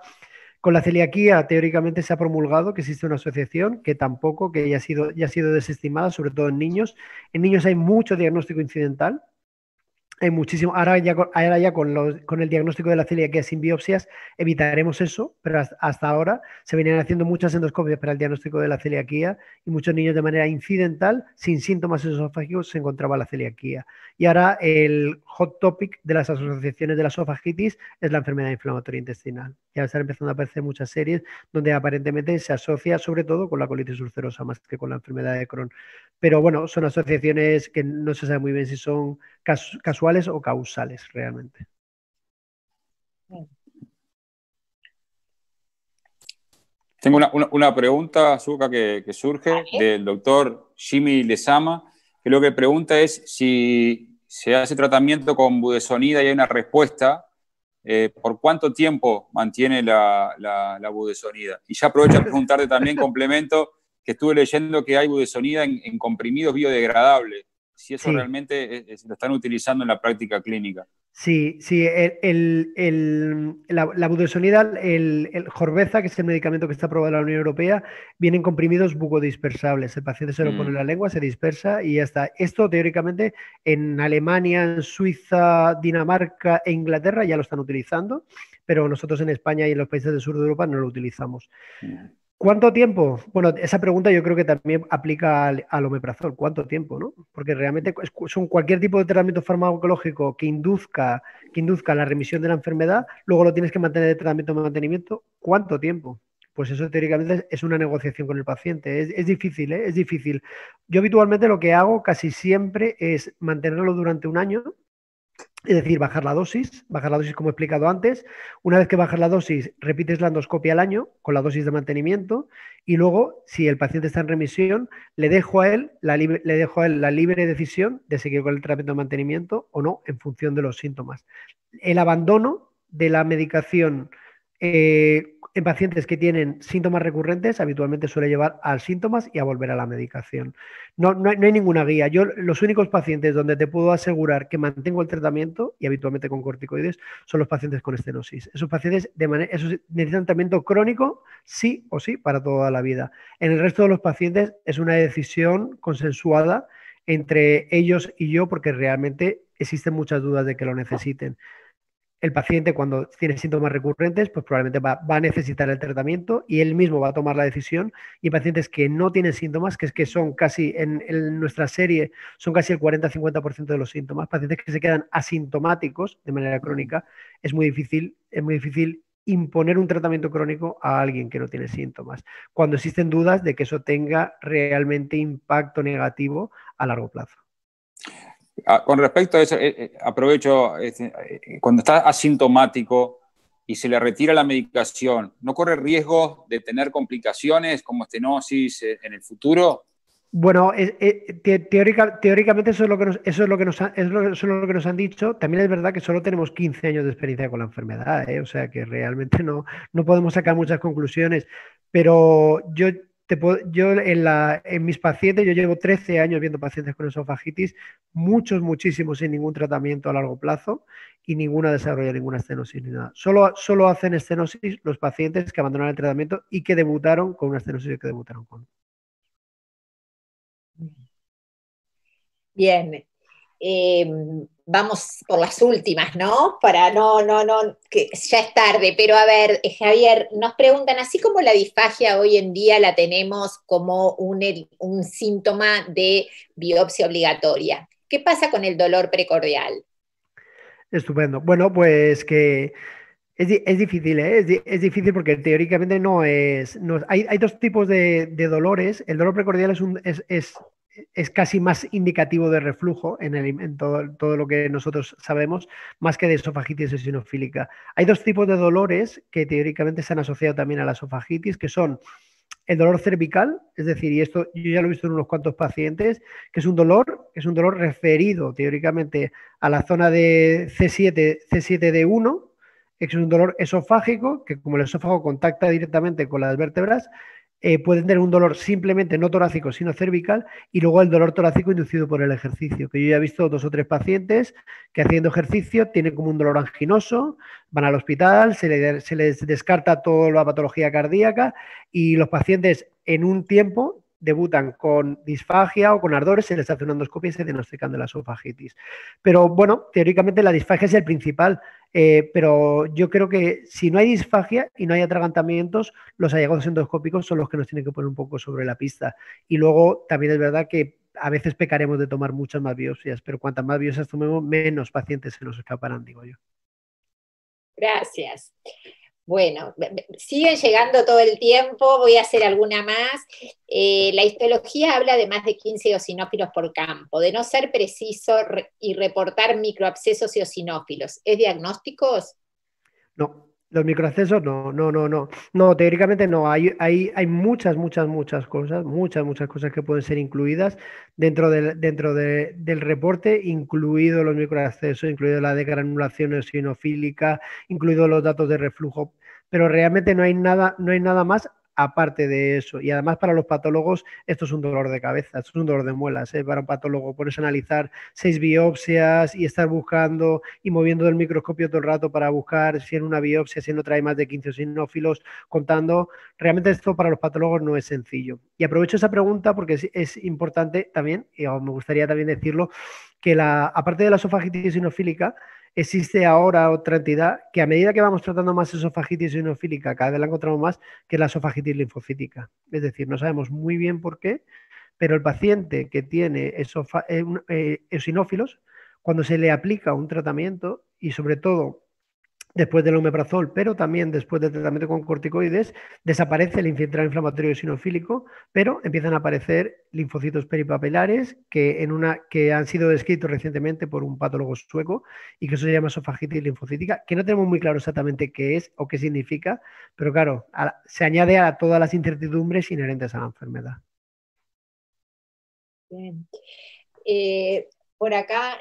con la celiaquía teóricamente se ha promulgado que existe una asociación que tampoco, que ya ha sido, sido desestimada, sobre todo en niños. En niños hay mucho diagnóstico incidental, hay muchísimo. Ahora ya, con, con, el diagnóstico de la celiaquía sin biopsias evitaremos eso, pero hasta ahora se venían haciendo muchas endoscopias para el diagnóstico de la celiaquía y muchos niños de manera incidental, sin síntomas esofágicos, se encontraba la celiaquía. Y ahora el hot topic de las asociaciones de la esofagitis es la enfermedad inflamatoria intestinal. Ya están empezando a aparecer muchas series donde aparentemente se asocia sobre todo con la colitis ulcerosa más que con la enfermedad de Crohn. Pero bueno, son asociaciones que no se sabe muy bien si son casuales o causales realmente. Tengo una, pregunta, azúcar que, surge del doctor Jimmy Lesama, que lo que pregunta es si se hace tratamiento con budesonida y hay una respuesta eh, por cuánto tiempo mantiene la, la, budesonida. Y ya aprovecho a preguntarte también, complemento, que estuve leyendo que hay budesonida en, en comprimidos biodegradables, si eso realmente se lo están utilizando en la práctica clínica. Sí, sí, el, la, la budesonida, el, el que es el medicamento que está aprobado en la Unión Europea, vienen comprimidos bucodispersables. El paciente se lo pone en la mm. lengua, se dispersa y ya está. Esto teóricamente en Alemania, en Suiza, Dinamarca e Inglaterra ya lo están utilizando, pero nosotros en España y en los países del sur de Europa no lo utilizamos. ¿Cuánto tiempo? Bueno, esa pregunta yo creo que también aplica al, omeprazol. ¿Cuánto tiempo, no? Porque realmente son cualquier tipo de tratamiento farmacológico que induzca, que induzca la remisión de la enfermedad, luego lo tienes que mantener de tratamiento de mantenimiento. ¿Cuánto tiempo? Pues eso teóricamente es una negociación con el paciente. Es, es difícil, ¿eh? es difícil. Yo habitualmente lo que hago casi siempre es mantenerlo durante un año es decir, bajar la dosis, bajar la dosis como he explicado antes. Una vez que bajas la dosis, repites la endoscopia al año con la dosis de mantenimiento y luego, si el paciente está en remisión, le dejo a él la, libre, le la libre decisión de seguir con el tratamiento de mantenimiento o no en función de los síntomas. El abandono de la medicación eh, en pacientes que tienen síntomas recurrentes, habitualmente suele llevar a síntomas y a volver a la medicación. No, hay, ninguna guía. Yo, los únicos pacientes donde te puedo asegurar que mantengo el tratamiento, y habitualmente con corticoides, son los pacientes con estenosis. Esos pacientes necesitan tratamiento crónico, sí o sí, para toda la vida. En el resto de los pacientes es una decisión consensuada entre ellos y yo, porque realmente existen muchas dudas de que lo necesiten el paciente cuando tiene síntomas recurrentes, pues probablemente va, a necesitar el tratamiento y él mismo va a tomar la decisión. Y pacientes que no tienen síntomas, que es que son casi, en, nuestra serie, son casi el 40-50% de los síntomas, pacientes que se quedan asintomáticos de manera crónica, es muy difícil, es muy difícil imponer un tratamiento crónico a alguien que no tiene síntomas, cuando existen dudas de que eso tenga realmente impacto negativo a largo plazo con respecto a eso, eh, eh, aprovecho, eh, cuando está asintomático y se le retira la medicación, ¿no corre riesgo de tener complicaciones como estenosis en el futuro? Bueno, teóricamente eso es lo que nos, han dicho. También es verdad que solo tenemos 15 años de experiencia con la enfermedad, o sea que realmente no, no podemos sacar muchas conclusiones. Pero yo yo en, mis pacientes, yo llevo 13 años viendo pacientes con esofagitis, muchos, muchísimos sin ningún tratamiento a largo plazo y ninguna desarrolla ninguna estenosis ni nada. Solo, solo hacen estenosis los pacientes que abandonaron el tratamiento y que debutaron con una estenosis que debutaron con. Bien, eh, vamos por las últimas, ¿no? Para no, no, no, que ya es tarde, pero a ver, eh, Javier, nos preguntan, así como la disfagia hoy en día la tenemos como un, síntoma de biopsia obligatoria, ¿qué pasa con el dolor precordial? Estupendo. Bueno, pues que es, difícil, ¿eh? es, difícil porque teóricamente no es... hay, hay, dos tipos de, dolores. El dolor precordial es, un, es, es casi más indicativo de reflujo en, todo, lo que nosotros sabemos, más que de esofagitis eosinofílica. Hay dos tipos de dolores que teóricamente se han asociado también a la esofagitis, que son el dolor cervical, es decir, y esto yo ya lo he visto en unos cuantos pacientes, que es un dolor, es un dolor referido teóricamente a la zona de C7, C7D1, que es un dolor esofágico, que como el esófago contacta directamente con las vértebras, eh, pueden tener un dolor simplemente no torácico, sino cervical, y luego el dolor torácico inducido por el ejercicio, que yo ya he visto dos o tres pacientes que haciendo ejercicio tienen como un dolor anginoso, van al hospital, se les descarta toda la patología cardíaca y los pacientes en un tiempo debutan con disfagia o con ardores, se les hace una endoscopia y se diagnostican de la esofagitis. Pero bueno, teóricamente la disfagia es el principal, eh, pero yo creo que si no hay disfagia y no hay atragantamientos, los hallazgos endoscópicos son los que nos tienen que poner un poco sobre la pista. Y luego también es verdad que a veces pecaremos de tomar muchas más biopsias, pero cuantas más biopsias tomemos, menos pacientes se nos escaparán, digo yo. Gracias. Bueno, siguen llegando todo el tiempo, voy a hacer alguna más. Eh, la histología habla de más de 15 eosinófilos por campo. De no ser preciso y reportar microabscesos eosinófilos, ¿es diagnósticos? No, los microaccesos, no, no, no, no. No, teóricamente no. Hay, hay muchas, muchas, muchas cosas, muchas, muchas cosas que pueden ser incluidas dentro del, dentro del reporte, incluido los microaccesos, incluido la degranulación eosinofílica, incluido los datos de reflujo. Pero realmente no hay nada, no hay nada más aparte de eso. Y además para los patólogos esto es un dolor de cabeza, esto es un dolor de muelas. ¿eh? Para un patólogo por a analizar seis biopsias y estar buscando y moviendo el microscopio todo el rato para buscar si en una biopsia, si no trae más de 15 sinófilos, contando. Realmente esto para los patólogos no es sencillo. Y aprovecho esa pregunta porque es, importante también, y me gustaría también decirlo, que la, aparte de la esofagitis sinofílica, existe ahora otra entidad que a medida que vamos tratando más esofagitis eosinofílica, cada vez la encontramos más, que es la esofagitis linfocítica. Es decir, no sabemos muy bien por qué, pero el paciente que tiene esofa, eh, eh, cuando se le aplica un tratamiento y sobre todo después del omeprazol, pero también después del tratamiento con corticoides, desaparece el infiltrado inflamatorio sinofílico, pero empiezan a aparecer linfocitos peripapilares que, en una, que han sido descritos recientemente por un patólogo sueco y que eso se llama esofagitis linfocítica, que no tenemos muy claro exactamente qué es o qué significa, pero claro, se añade a todas las incertidumbres inherentes a la enfermedad. Eh, por acá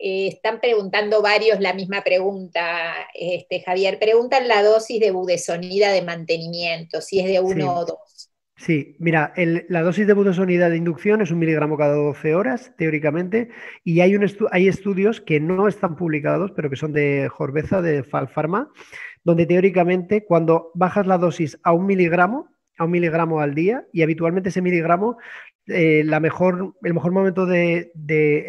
eh, están preguntando varios la misma pregunta, este, Javier. Preguntan la dosis de budesonida de mantenimiento, si es de uno o dos. Sí, mira, la dosis de budesonida de inducción es un miligramo cada 12 horas, teóricamente, y hay, hay estudios que no están publicados, pero que son de Jorbeza, de Falfarma, donde teóricamente cuando bajas la dosis a un miligramo, a un miligramo al día, y habitualmente ese miligramo eh, la mejor, el, mejor momento de,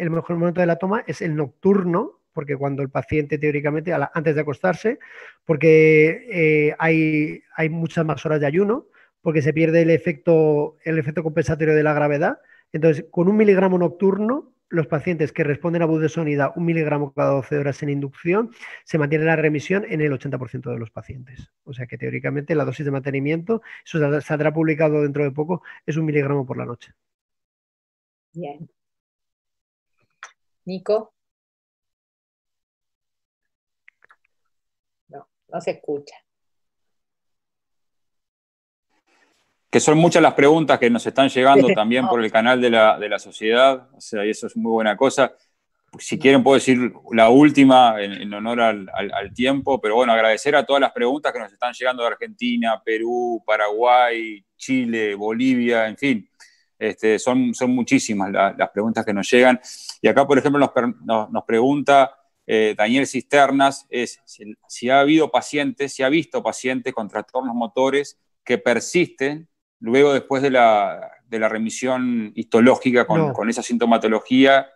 el mejor momento de la toma es el nocturno, porque cuando el paciente teóricamente, antes de acostarse, porque eh, hay, muchas más horas de ayuno, porque se pierde el efecto, el efecto compensatorio de la gravedad. Entonces, con un miligramo nocturno, los pacientes que responden a voz de sonida un miligramo cada 12 horas en inducción, se mantiene la remisión en el 80% de los pacientes. O sea que teóricamente la dosis de mantenimiento, eso saldrá publicado dentro de poco, es un miligramo por la noche. Bien. Nico. No, no se escucha. Que son muchas las preguntas que nos están llegando también por el canal de la, de la sociedad, o sea, y eso es muy buena cosa si quieren puedo decir la última en, honor al, al, tiempo, pero bueno, agradecer a todas las preguntas que nos están llegando de Argentina, Perú, Paraguay, Chile, Bolivia, en fin, este, son, son muchísimas las preguntas que nos llegan. Y acá, por ejemplo, nos, pregunta eh, Daniel Cisternas, es si, ha habido pacientes, si ha visto pacientes con trastornos motores que persisten luego después de la, remisión histológica con, con esa sintomatología.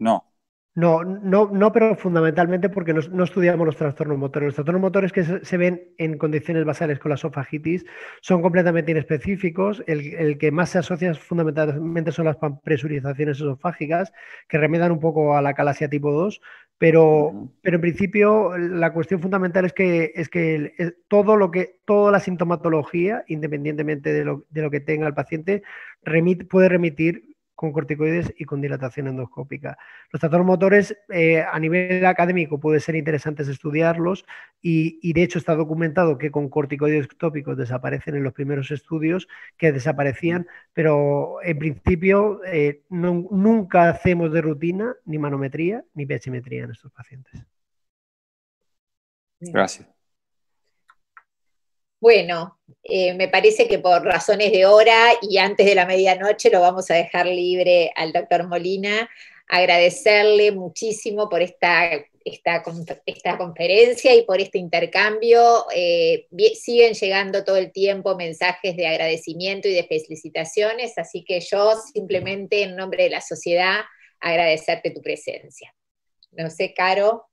No. No, no, no, pero fundamentalmente porque no, estudiamos los trastornos motores. Los trastornos motores que se, ven en condiciones basales con la sofagitis son completamente inespecíficos. El, que más se asocia fundamentalmente son las presurizaciones esofágicas, que remedan un poco a la calasia tipo 2, pero, pero en principio la cuestión fundamental es que, es que todo lo que toda la sintomatología, independientemente de lo, de lo que tenga el paciente, puede remitir con corticoides y con dilatación endoscópica. Los tratos motores eh, a nivel académico puede ser interesantes estudiarlos y, de hecho está documentado que con corticoides tópicos desaparecen en los primeros estudios que desaparecían, mm. pero en principio eh, nunca hacemos de rutina ni manometría ni pechimetría en estos pacientes. Gracias. Bueno, eh, me parece que por razones de hora y antes de la medianoche lo vamos a dejar libre al doctor Molina. Agradecerle muchísimo por esta, conferencia y por este intercambio. Eh, siguen llegando todo el tiempo mensajes de agradecimiento y de felicitaciones, así que yo simplemente en nombre de la sociedad agradecerte tu presencia. No sé, Caro,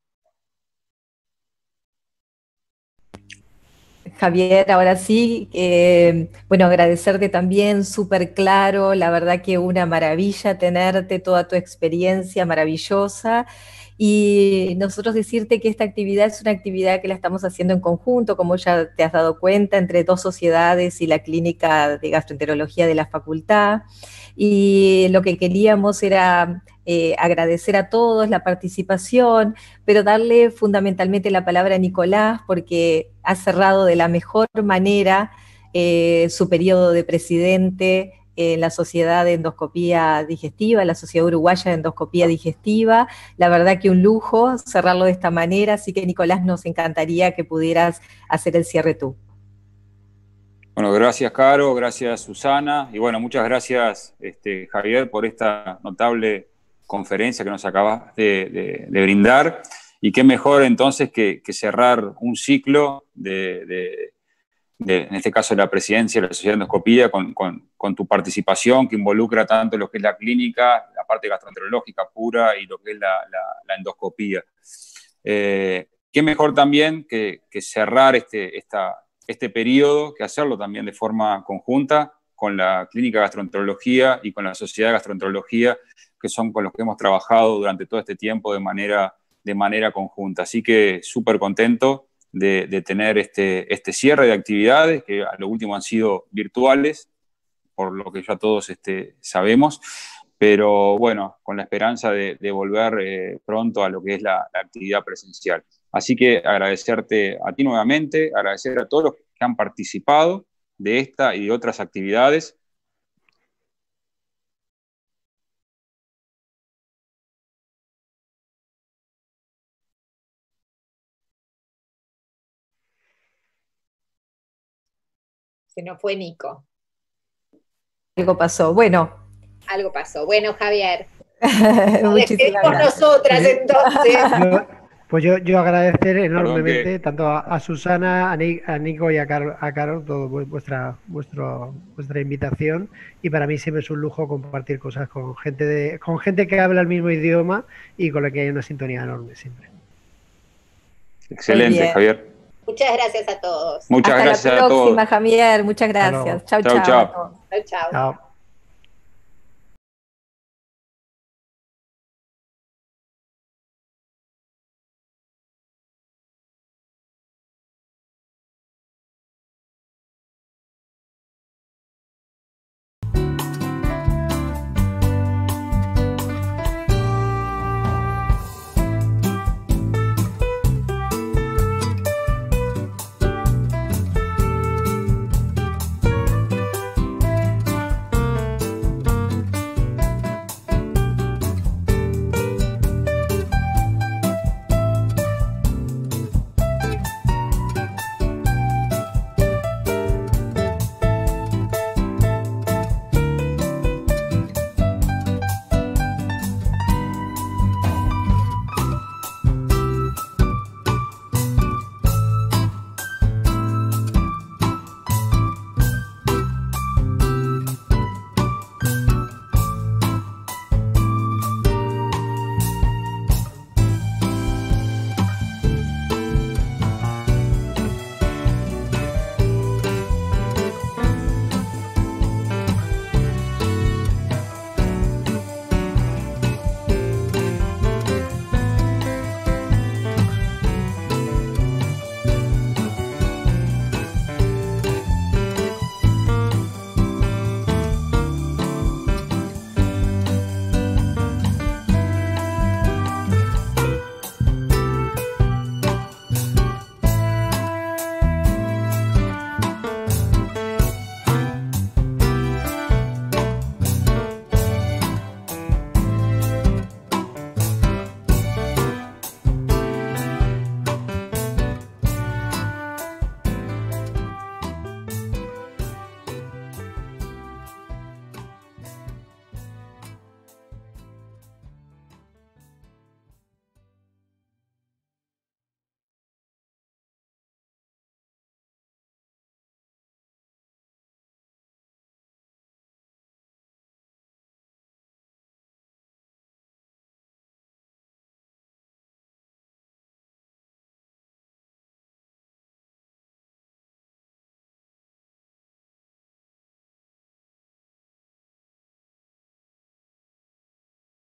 Javier, ahora sí, eh, bueno, agradecerte también, súper claro, la verdad que una maravilla tenerte, toda tu experiencia maravillosa. Y nosotros decirte que esta actividad es una actividad que la estamos haciendo en conjunto, como ya te has dado cuenta, entre dos sociedades y la clínica de gastroenterología de la facultad. Y lo que queríamos era eh, agradecer a todos la participación, pero darle fundamentalmente la palabra a Nicolás porque ha cerrado de la mejor manera eh, su periodo de presidente en eh, la Sociedad de Endoscopía Digestiva, la Sociedad Uruguaya de Endoscopía Digestiva. La verdad que un lujo cerrarlo de esta manera, así que Nicolás, nos encantaría que pudieras hacer el cierre tú. Bueno, gracias Caro, gracias Susana y bueno, muchas gracias este, Javier por esta notable conferencia que nos acabas de, brindar y qué mejor entonces que cerrar un ciclo de, en este caso, la presidencia de la Sociedad de Endoscopía, con, tu participación que involucra tanto lo que es la clínica, la parte gastroenterológica pura y lo que es la, la, endoscopía. Eh, qué mejor también que, cerrar este, este, periodo, que hacerlo también de forma conjunta con la Clínica de Gastroenterología y con la Sociedad de Gastroenterología, que son con los que hemos trabajado durante todo este tiempo de de manera conjunta. Así que súper contento de, tener este, este, cierre de actividades, que a lo último han sido virtuales, por lo que ya todos este, sabemos, pero bueno, con la esperanza de, volver eh, pronto a lo que es la, la, actividad presencial. Así que agradecerte a ti nuevamente, agradecer a todos los que han participado de esta y de otras actividades. Se no fue Nico. Algo pasó. Bueno. Algo pasó. Bueno, Javier. Nos por nosotras entonces. pues yo, agradecer enormemente tanto a, Susana, a, Nico y a, a Carol todo vuestra, vuestro, vuestra invitación. Y para mí siempre es un lujo compartir cosas con gente, de, con gente que habla el mismo idioma y con la que hay una sintonía enorme siempre. Excelente, Javier. Muchas gracias a todos. Muchas Hasta gracias la próxima, a Javier. Muchas gracias. Chao, chao. Chao, chao.